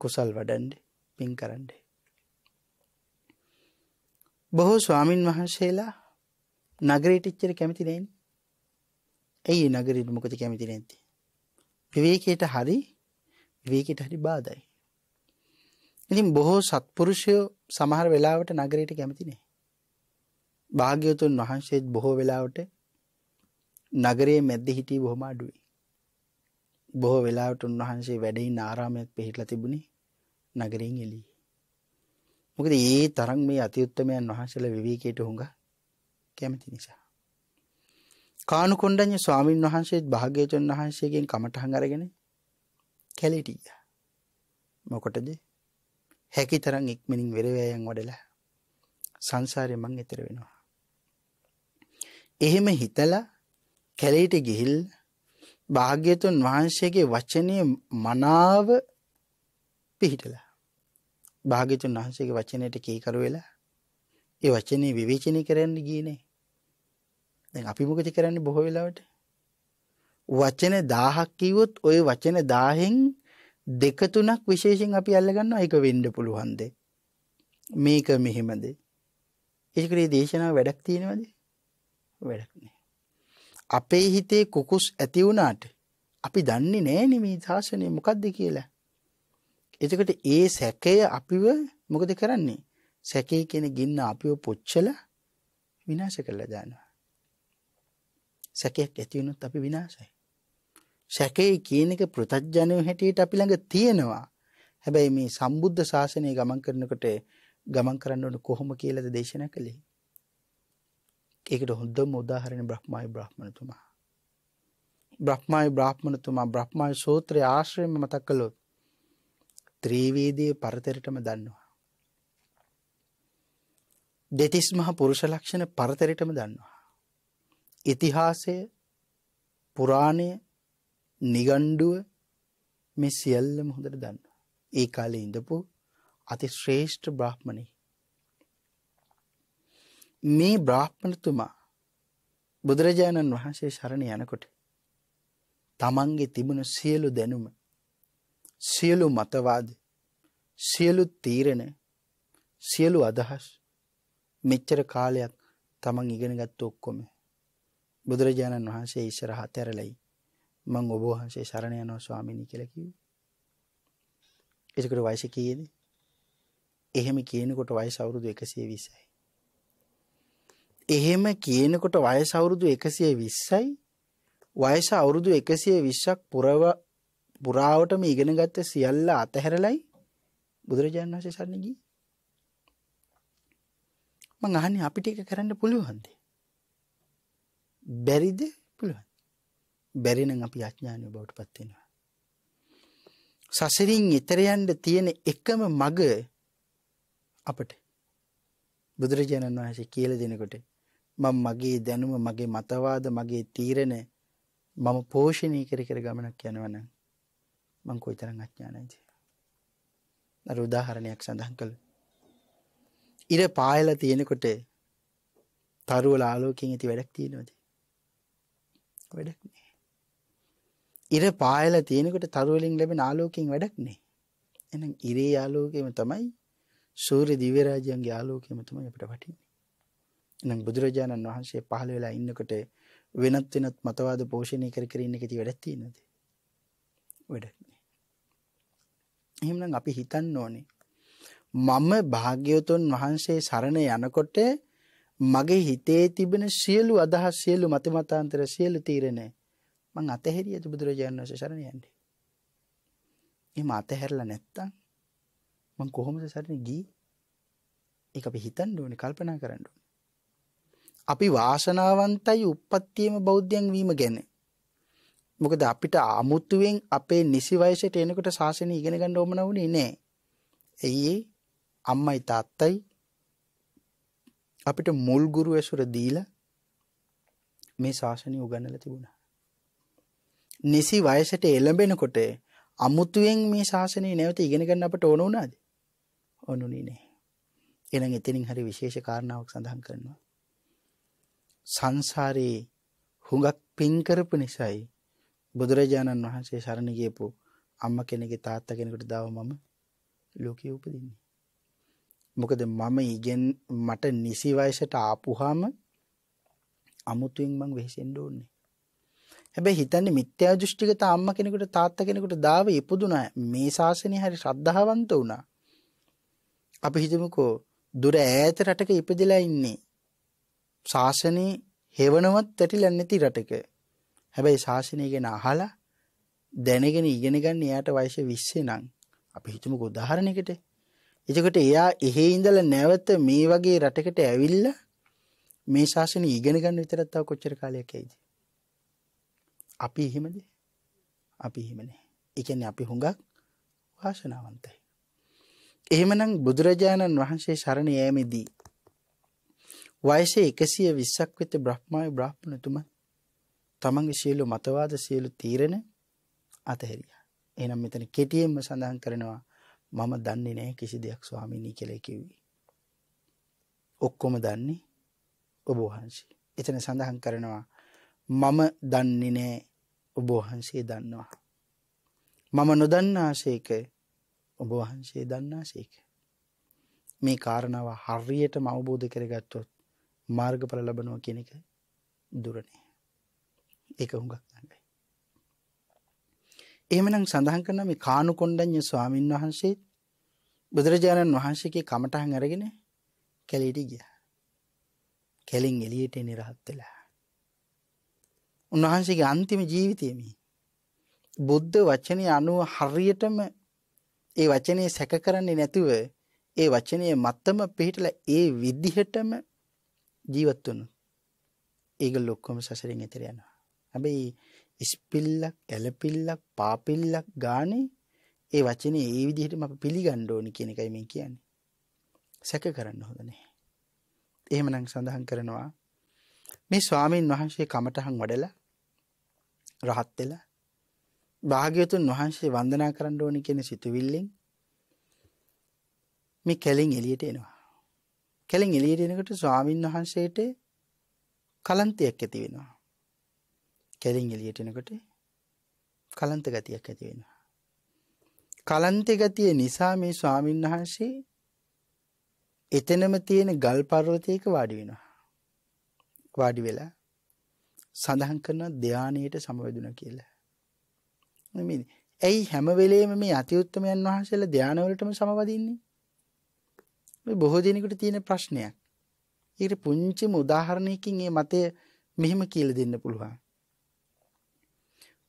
කුසල් වඩන්ඩ පින් කරන්ඩ. බොහෝ ස්වාමීන් වහන්සේලා නගරේටිච්චර කැමතිනෙන් ඇයි නගරට මොකද කැමති නැති. විවේකයට හරි වේකට හරි බාදයි. ඉතින් බොහෝ සත්පුරුෂයෝ සමහර වෙලාවට නගරයට කැමතිනේ. භාග්‍යවතුන් වහන්සේත් බොහෝ වෙලාවට නගරයේ මැද්ද හිටී බොහොම අඩුවයි. බොහෝ වෙලාවට උන්වහන්සේ වැඩයින් ආරාමයක් පිහිටලා තිබුණේ නගරයෙන් එළියේ. මොකද ඒ තරම් මේ අතිඋත්තමයන් වහන්සේලා විවේකයට හුඟ කැමති නිසා. කානුකොණ්ඩඤ්ඤ ස්වාමින් වහන්සේත් භාග්‍යවතුන් වහන්සේගෙන් කමඨහන් අරගෙන කැලේට ගියා. මොකටද? හැකිතරම් ඉක්මනින් වෙරවැයන් වඩලා සංසාරේ මං ඈතර වෙනවා. එහෙම හිතලා කැලේට ගිහිල්ලා භාග්‍යතුන් වහන්සේගේ වචනය මනාව පිහිටලා. භාගිතුන් වහන්සේගේ වචනයට කීකරු වෙලා ඒ වචනේ විවේචනය කරන්න ගියනේ. දැන් අපි මොකද කරන්නේ බොහෝ වෙලාවට? වචන 1000ක් කිව්වොත් ওই වචන 1000න් දෙක තුනක් විශේෂයෙන් අපි අල්ලගන්නවා ඒක වෙන්න පුළුවන්ද? මේක මෙහෙමද? ඒකේ දේශනාව වැඩක් තියෙනවද? වැඩක් නෑ. අපේ හිතේ කුකුස් ඇති වුණාට අපි දන්නේ නෑනේ මේ ශාසනය මොකද්ද කියලා. එතකොට ඒ සැකය අපිව මොකද කරන්නේ? සැකේ කියන ගින්න අපිව පොච්චල විනාශ කරලා දානවා. සැකයක් ඇති වුණොත් අපි විනාශයි. සැකේ කියන එක ප්‍රත්‍යඥය හැටියට අපි ළඟ තියෙනවා. හැබැයි මේ සම්බුද්ධ ශාසනය ගමන් කරනකොට ගමන් කරන්න ඕන කොහොම කියලාද දේශනා කළේ? ඒකට හොඳම උදාහරණ බ්‍රහ්මයි බ්‍රහ්මණතුමා. බ්‍රහ්මයි බ්‍රහ්මණතුමා බ්‍රහ්මයි සූත්‍රය ආශ්‍රයම මතක් කළොත් ත්‍රීවේදී පරතරටම දන්නවා. දෙතිස් මහ පුරුෂ ලක්ෂණ පරතරටම දන්නවා. ඉතිහාසය පුරාණය නිගණ්ඩුව මේ සියල්ලම හොඳට දන්නවා. ඒ කාලේ ඉඳපු අති ශ්‍රේෂ්ඨ බ්‍රහ්මණේ මේ බ්‍රාහ්මණතුමා බුදුරජාණන් වහන්සේ සරණ යනකොට තමන්ගේ තිබුණු සියලු දැනුම සියලු මතවාද සියලු තීරණ සියලු අදහස් මෙච්චර කාලයක් තමන් ඉගෙන ගත්ත ඔක්කොම බුදුරජාණන් වහන්සේ ඉස්සරහ ඇරලයි මං ඔබ වහන්සේ සරණ යනවා ස්වාමීනි කියලා කිව්වේ. එතකොට වයස කීයේද? එහෙම කියනකොට වයස අවුරුදු 120යි. එහෙම කියනකොට වයස අවුරුදු 120යි වයස අවුරුදු 120ක් පුරව පුරාවටම ඉගෙන ගත්ත සියල්ල අතහැරලයි බුදුරජාණන් වහන්සේ සරණ ගියේ මං අහන්නේ අපිට ඒක කරන්න පුළුවන්ද බැරිද පුළුවන් බැරි නම් අපි අඥානිය බවට පත් වෙනවා සසරින් ඈතර යන්න තියෙන එකම මග අපට බුදුරජාණන් වහන්සේ කියලා දෙනකොට මම මගේ දැනුම මගේ මතවාද මගේ තීරණ මම පෝෂණය කර කර ගමනක් යනවනම් මං කොයිතරම් අඥානයිද? අර උදාහරණයක් සඳහන් කළා. ඉර පායලා තියෙනකොට තරුවල ආලෝකයෙන් ඇති වැඩක් තියෙනවද? වැඩක් නෑ. ඉර පායලා තියෙනකොට තරුවලින් ලැබෙන ආලෝකයෙන් වැඩක් නෑ. එහෙනම් ඉරේ ආලෝකයම තමයි සූර්ය දිව්‍ය රාජ්‍යයන්ගේ ආලෝකයම තමයි අපිට වටින්නේ. එහෙනම් බුදුරජාණන් වහන්සේ පහළ වෙලා ඉන්නකොට වෙනත් වෙනත් මතවාද පෝෂණය කර කර ඉන්න එකති වැඩක් තියෙනවද? වැඩක් නෑ. එහෙනම් අපි හිතන්න ඕනේ මම භාග්‍යවතුන් වහන්සේ සරණ යනකොට මගේ හිතේ තිබෙන සියලු අදහස් සියලු මතමතාන්තර සියලු තීරණය මං අතහැරියද බුදුරජාණන් වහන්සේ සරණ යන්නේ? එහෙම අතහැරලා නැත්තම් මං කොහොමද සරණ ගියේ? ඒක අපි හිතන්න ඕනේ කල්පනා කරන්න ඕනේ. අපි වාසනාවන්තයි උප්පත්තියම බෞද්ධයන් වීම ගැන. මොකද අපිට අමුතුවෙන් අපේ නිසි වයසට එනකොට ශාසනය ඉගෙන ගන්න ඕමන වුණේ නෑ. ඇයි අම්මයි තාත්තයි අපිට මුල් ගුරු ඇසුර දීලා මේ ශාසනය උගන්වලා තිබුණා. නිසි වයසට එළඹෙනකොට අමුතුවෙන් මේ ශාසනය නැවත ඉගෙන ගන්න අපට ඕන වුණාද? ඕනුනේ නෑ. එහෙනම් එතනින් හරි විශේෂ කාරණාවක් සඳහන් කරනවා. සංසාරයේ හුඟක් පින් කරපු නිසායි බුදුරජාණන් වහන්සේ සරණ ගියපු අම්ම කෙනෙක්ගේ තාත්තා කෙනෙකුට දාව මම ලෝකේ උපදින්නේ. මොකද මම ඉගෙන් මට නිසි වයසට ආපුවාම අමුතුවෙන් මං වෙහෙසෙන්න ඕනේ. හැබැයි හිතන්නේ මිත්‍යා දෘෂ්ටිගත අම්ම කෙනෙකුට තාත්තා කෙනෙකුට දාව ඉපදුනා මේ ශාසනය හරි ශ්‍රද්ධාවන්ත වුණා. අපි හිතමුකෝ දුර ඈත රටක ඉපදිලා ඉන්නේ ශාසනයේ හෙවනවත් වැටිලා නැති රටක. හැබැයි ශාසනය ගැන අහලා දැනගෙන ඉගෙන ගන්න එයාට වයස 20 නම් අපි හිතමුකෝ උදාහරණයකට. එතකොට එයා එහෙ ඉඳලා නැවත මේ වගේ රටකට ඇවිල්ලා මේ ශාසනය ඉගෙන ගන්න විතරක් තව කොච්චර කාලයක් ඇයිද? අපි එහෙමද? අපි එහෙම නෑ. ඒ කියන්නේ අපි හුඟක් වාසනාවන්තයි. එහෙමනම් බුදුරජාණන් වහන්සේ සරණ යෑමේදී වයසේ 120ක් වෙත බ්‍රහ්මාය බ්‍රාහ්මණතුමා තමන්ගේ සියලු මතවාද සියලු තීරණ අතහැරියා. එහෙනම් මෙතන කෙටියෙන්ම සඳහන් කරනවා මම දන්නේ නැහැ කිසි දෙයක් ස්වාමීනි කියලා කිව්වේ. ඔක්කොම දන්නේ ඔබ වහන්සේ. එතන සඳහන් කරනවා මම දන්නේ නැහැ ඔබ වහන්සේ දන්නවා. මම නොදන්නාසේක ඔබ වහන්සේ දන්නාසේක. මේ කාරණාව හරියටම අවබෝධ කරගත්තොත් මාර්ගඵල ලබනවා කියන එක දුරනේ. ඒක හුඟක් නඟයි. එහෙමනම් සඳහන් කරන මේ කානුකොණ්ඩඤ්ඤ ස්වාමින් වහන්සේ බුදුරජාණන් වහන්සේගේ කමටහන් අරගෙන කැලීට ගියා. කැලින් එළියට එන්නේ රහත් වෙලා. උන්වහන්සේගේ අන්තිම ජීවිතය මේ. බුද්ධ වචනේ අනුව හරියටම ඒ වචනේ සැක කරන්නේ නැතුව ඒ වචනේ මත්තම පිළිහිටලා ඒ විදිහටම ජීවත් වුණු. ඒගොල්ල ඔක්කොම සසරින් එතර යනවා. හැබැයි ඉස්පිල්ලක්, ඇලපිල්ලක්, පාපිල්ලක් ගානේ ඒ වචනේ ඒ විදිහටම අපි පිළිගන්න ඕනි කියන එකයි මේ කියන්නේ. සැක කරන්න හොඳ නැහැ. එහෙමනම් සඳහන් කරනවා මේ ස්වාමීන් වහන්සේ කමටහන් වඩලා රහත් වෙලා භාග්‍යවතුන් වහන්සේ වන්දනා කරන්න ඕනි කියන සිතුවිල්ලෙන් මේ කැලෙන් එළියට එනවා. කැලෙන් එළියට එනකොට ස්වාමින් වහන්සේට කලන්තයක් ඇති වෙනවා. කැලෙන් එළියට එනකොට කලන්ත ගතියක් ඇති වෙනවා. කලන්ත ගතිය නිසා මේ ස්වාමින් වහන්සේ එතනම තියෙන ගල් පර්වතයක වාඩි වෙනවා. වාඩි වෙලා සඳහන් කරන ධානයේට සමවැදුණ කියලා. මේ ඇයි හැම වෙලේම මේ අති උත්තමයන් වහන්සේලා ධානවලටම සමවදින්නේ? මේ බොහෝ දෙනෙකුට තියෙන ප්‍රශ්නයක්. ඒකට පුංචිම උදාහරණයකින් මේ මතය මෙහෙම කියලා දෙන්න පුළුවන්.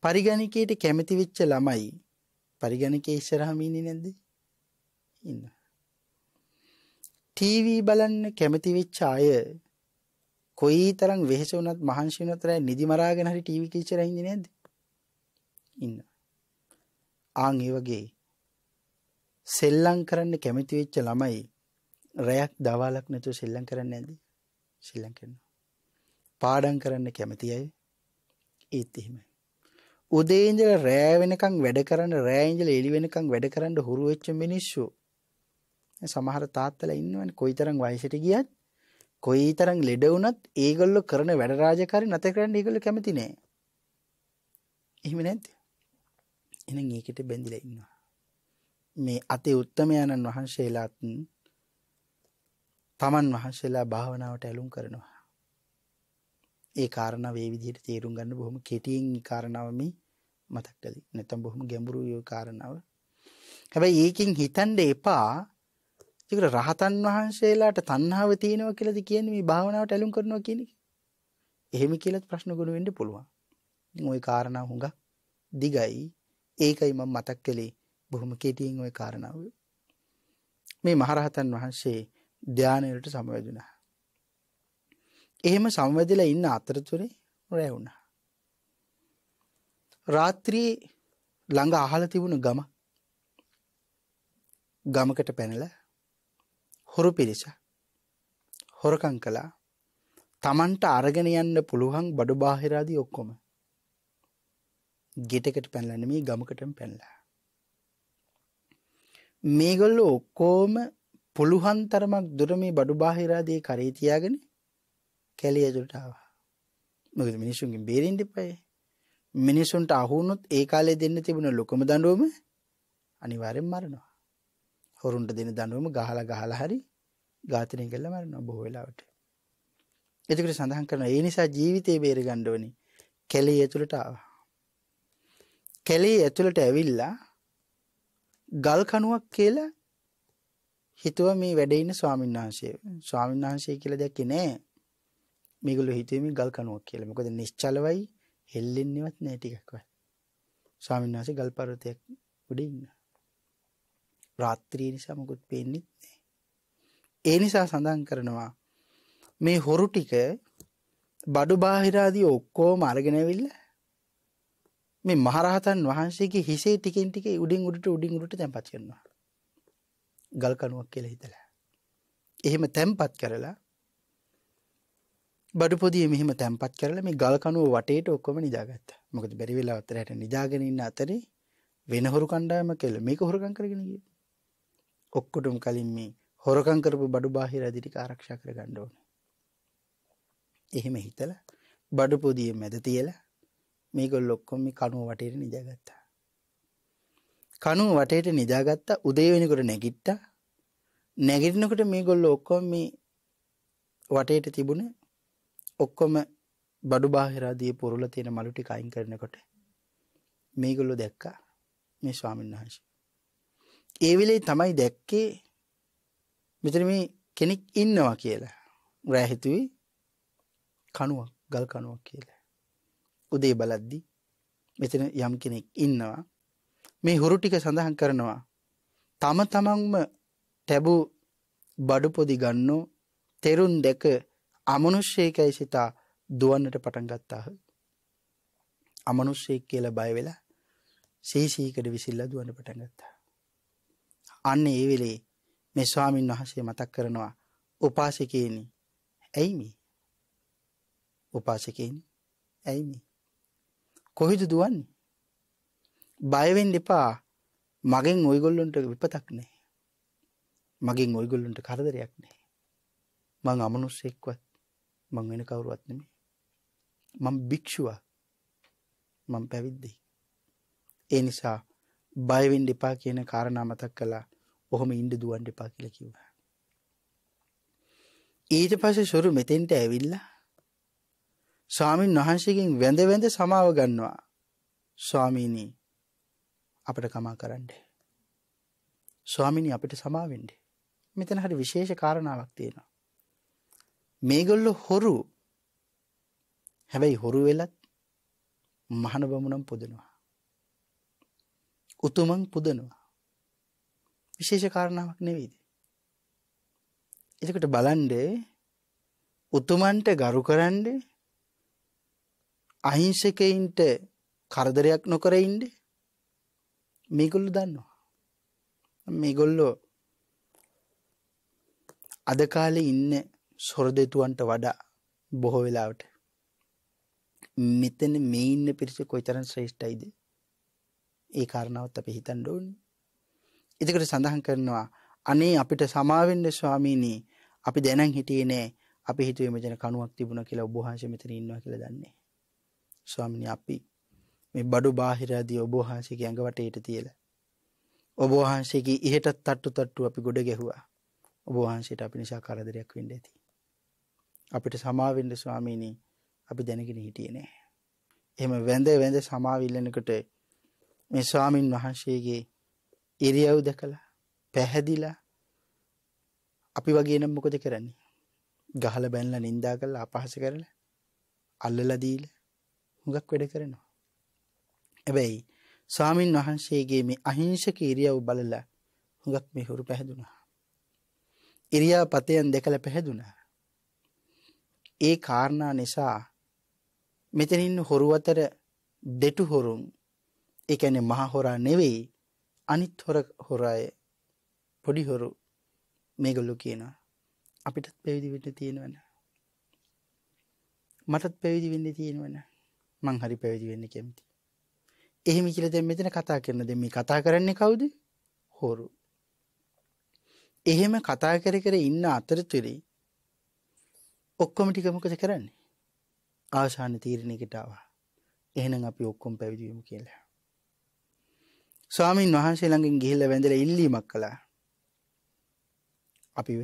පරිගණකයට කැමති වෙච්ච ළමයි පරිගණකයේ ඉස්සරහම ඉන්නේ නැද්ද? ඉන්න. ටීවී බලන්න කැමති වෙච්ච අය කොයිතරම් වෙහෙස වුණත් මහන්සි වුණත් රැ නිදි මරාගෙන හරි ටීවී කේ ඉස්සරහ ඉන්නේ නැද්ද? ඉන්න. ආන් ඒ වගේ සෙල්ලම් කරන්න කැමති වෙච්ච ළමයි රැයක් දවාලක් නැතුව සෙල්ලම් කරන්න ඇද සෙල්ලම් කරනවා. පාඩම් කරන්න කැමති අය ඒත් එහෙම. උදේ ඉඳලා රෑ වෙනකන් වැඩ කරන්න රෑ ඉඳලා එළි වෙනකන් වැඩ කරන්න හුරු වෙච්ච මිනිස්සු සමහර තාත්තලා ඉන්නවනේ කොයිතරම් වයසට ගියත් කොයිතරම් ලෙඩ වුණත් ඒගොල්ලෝ කරන වැඩ රාජකාරි නැත කරන්න ඒගොල්ලෝ කැමති නෑ. එහෙම නැද්ද? එහෙනම් ඒකට බැඳිලා ඉන්නවා. මේ අති උත්තමයන්න් වහන්සේලාත් තමන් වහන්සේලා භාවනාවට ඇලුම් කරනවා. ඒ කාරණ වේ විදිහට තේරුම් ගන්න බොහොම කෙටියෙන් කාරණාවම මතක් කළේ. නැත්නම් බොහොම ගැඹුරු ඒ කාරණාව. හැබැයි ඒකෙන් හිතන්න එපා. ඒකට රහතන් වහන්සේලාට තණ්හාව තියෙනවා කියලාද කියන්නේ මේ භාවනාවට ඇලුම් කරනවා කියන එක. එහෙම කියලාත් ප්‍රශ්න ගොනු වෙන්න පුළුවන්. ඉතින් ওই කාරණා හුඟක් දිගයි. ඒකයි මම මතක් කළේ බොහොම කෙටියෙන් ওই කාරණාව. මේ මහරහතන් වහන්සේ ධානය වලට සමවැදුණා. එහෙම සමවැදලා ඉන්න අතරතුරේ රැ වුණා. රාත්‍රියේ ළඟ අහල තිබුණු ගම ගමකට පැනලා හොරු පිරිස හොරකම් කළා. Tamanට අරගෙන යන්න පුළුවන් බඩු බාහිරාදී ඔක්කොම ගෙටකට පැනලා නෙමෙයි ගමකටම පැනලා. මේගොල්ලෝ ඔක්කොම පුළුවන් තරමක් දුර මේ බඩු බාහිරාදේ කරේ තියාගෙන කැලිය ඇතුළට ආවා. මොකද මිනිසුන්ගෙන් බේරෙන්න එපා. මිනිසුන්ට අහු වුණොත් ඒ කාලේ දෙන්න තිබුණ ලොකම දඬුවම අනිවාර්යෙන් මරනවා. හොරුන්ට දෙන දඬුවම ගහලා ගහලා හරි ඝාතනය කළා මරනවා බොහෝ වෙලාවට. එතකොට සඳහන් කරනවා ඒ නිසා ජීවිතේ බේරගන්න ඕනේ. කැලේ ඇතුළට ආවා. කැලේ ඇතුළට ඇවිල්ලා ගල් කණුවක් කියලා හිතුව මේ වැඩ ඉන්න ස්වාමීන් වහන්සේ ස්වාමීන් වහන්සේ කියලා දැක්කේ නෑ මේගොල්ලෝ හිතුවේ මේ ගල් කණුවක් කියලා. මොකද නිශ්චලවයි හෙල්ලෙන්නේවත් නෑ ටිකක්වත්. ස්වාමීන් වහන්සේ ගල් පර්වතයක් උඩ ඉන්න. රාත්‍රිය නිසා මොකුත් පේන්නේ නැහැ. ඒ නිසා සඳහන් කරනවා මේ හොරු ටික බඩු බාහිරාදී ඔක්කොම අරගෙන ඇවිල්ලා මේ මහරහතන් වහන්සේගේ හිසේ ටිකෙන් ටික උඩින් උඩට උඩින් උඩට තැම්පත් කරනවා. ගල්කනුවක් කියල හිතලා. එහෙම තැම්පත් කරලා බඩපොදිය මෙහම තැම්පත් කරල මේ ගල්කනුව වටේට ඔක්කොම නිදාගත්ත මොකද බැරිවෙලා අතරයට නිදාගෙනන්න අතරේ වෙන හොරු කණ්ඩායම කෙල්ල මේක හොරකං කරගෙනගිය. ඔක්කොටුම් කලින් මේ හොරකංකරපු බඩු බාහිර අදිටික ආරක්ෂා කර ගණ්ඩෝන. එහෙම හිතල බඩපොදිය මැද තියලා මේකොල් ලොක්කොම කනුව වටේට නිදාගත්තා. කණුව වටේට නිදාගත්තා උදේ වෙනකොට නැගිට්ටා නැගිටිනකොට මේගොල්ලෝ ඔක්කොම මේ වටේට තිබුණ ඔක්කොම බඩු බාහිරාදී පුරල තියෙන මලු ටික අයින් කරනකොට මේගොල්ලෝ දැක්කා මේ ස්වාමීන් වහන්සේ. ඒ වෙලේ තමයි දැක්කේ මෙතන මේ කෙනෙක් ඉන්නවා කියලා. රෑ හිතුවේ කණුවක් ගල් කණුවක් කියලා. උදේ බලද්දි මෙතන යම් කෙනෙක් ඉන්නවා මේ හුරු ටික සඳහන් කරනවා. තම තමන්ම තැබූ බඩුපොදි ගන්නෝ තෙරුන් දැක අමනුෂ්‍යයකයි සිතා දුවන්නට පටන් ගත්තාහ. අමනුෂ්‍යයෙක් කියලා බය වෙලා සීසීකඩ විසිල්ලා දුවන්න පටන් ගත්තා. අන්න ඒ වෙලේ මේ ස්වාමින් වහන්සේ මතක් කරනවා උපාසකේනි ඇයි මේ? උපාසකේනි ඇයි මේ? කොහෙද දුවන්නේ? බය වෙන්න එපා. මගෙන් ඔයගොල්ලන්ට විපතක් නැහැ. මගෙන් ඔයගොල්ලන්ට කරදරයක් නැහැ. මං අමනුස්සෙක්වත් මං වෙන කවුරුවත් නෙමෙයි. මං භික්ෂුවක්. මං පැවිද්දෙක්. ඒ නිසා බය වෙන්න එපා කියන කාරණා මතක් කළා. ඔහොම ඉන්න දුවන්න එපා කියලා කිව්වා. ඊට පස්සේ සොරු මෙතෙන්ට ඇවිල්ලා ස්වාමින් වහන්සේගෙන් වැඳ වැඳ සමාව ගන්නවා. ස්වාමීනි අපට කමා කරන්න. ස්වාමිනි අපිට සමාවෙන්ඩ. මෙතන හට විශේෂ කාරණාවක් තියෙනවා. මේගොල්ලො හොරු හැබැයි හොරු වෙලත් මහන බමුණම් පුදනවා. උතුමන් පුදනවා. විශේෂ කාරණාවක් නෙවෙයිද. එතකට බලන්ඩ උතුමන්ට ගරු කරන්ඩ අහිංසකයින්ට කරදරයක් නොකරයින්ඩේ මේගොල්ලු දන්නවා මේගොල්ලෝ අද කාලෙ ඉන්න සොර දෙතුවන්ට වඩා බොහෝ වෙලාවට මෙතන මේ ඉන්න පිරිස කොයිතරන් ශ්‍රේෂ්ඨයිද ඒ කාරණාවත් අපි හිතන්න ඕන එතකට සඳහන් කරනවා අනේ අපිට සමාවෙන්න ස්වාමීනී අපි දැනන් හිටියේ නෑ අපි හිතුවේ මෙතන කණුවක් තිබුණ කියලා ඔබ වහන්සේ මෙතන ඉන්නවා කියලා දන්නේ ස්වාමීනී අපි මේ බඩු බාහිර ආදී ඔබ වහන්සේගේ ඇඟ වටේට තියලා ඔබ වහන්සේගේ ඉහටත් තට්ටු තට්ටු අපි ගොඩ ගැහුවා. ඔබ වහන්සේට අපි නිසා කරදරයක් වෙන්න ඇති. අපිට සමාවෙන්න ස්වාමීනි අපි දැනගෙන හිටියේ නෑ. එහෙම වැඳ වැඳ සමාවිල්ලනකොට මේ ස්වාමින් වහන්සේගේ ඉරියව් දැකලා පැහැදිලා අපි වගේ නම් මොකද කරන්නේ? ගහලා බැනලා නිඳා කරලා අපහාස කරලා අල්ලලා දීලා හුඟක් වැඩ කරනවා. ඇබැයි ස්වාමීන් වහන්සේගේ මේ අහිංසක ඉරියව් බලලා හුඟක් මේ හුරු පැහැදුනා. ඉරියා පතයන් දෙකල පැහැදුනා. ඒ කාරණා නිසා මෙතනින් හොරු අතර දෙටු හොරුන් ඒ කියන්නේ මහ හොරා නෙවෙයි අනිත් හොර හොරාය පොඩි හොරු මේගොල්ලෝ කියනවා අපිටත් පැවිදි වෙන්න තියෙනවනේ මටත් පැවිදි වෙන්න තියෙනවනේ මං හරි පැවිදි වෙන්න කැමතියි එහෙම කියලා දැන් මෙතන කතා කරන දැන් මේ කතා කරන්නේ කවුද? හොරු. එහෙම කතා කර කර ඉන්න අතරතුරේ ඔක්කොම ටික මොකද කරන්නේ? ආශාන තීරණයකට ආවා. එහෙනම් අපි ඔක්කොම පැවිදි වෙමු කියලා. ස්වාමීන් වහන්සේ ළඟින් ගිහිල්ලා වැඳලා ඉල්ලීමක් කළා. අපිව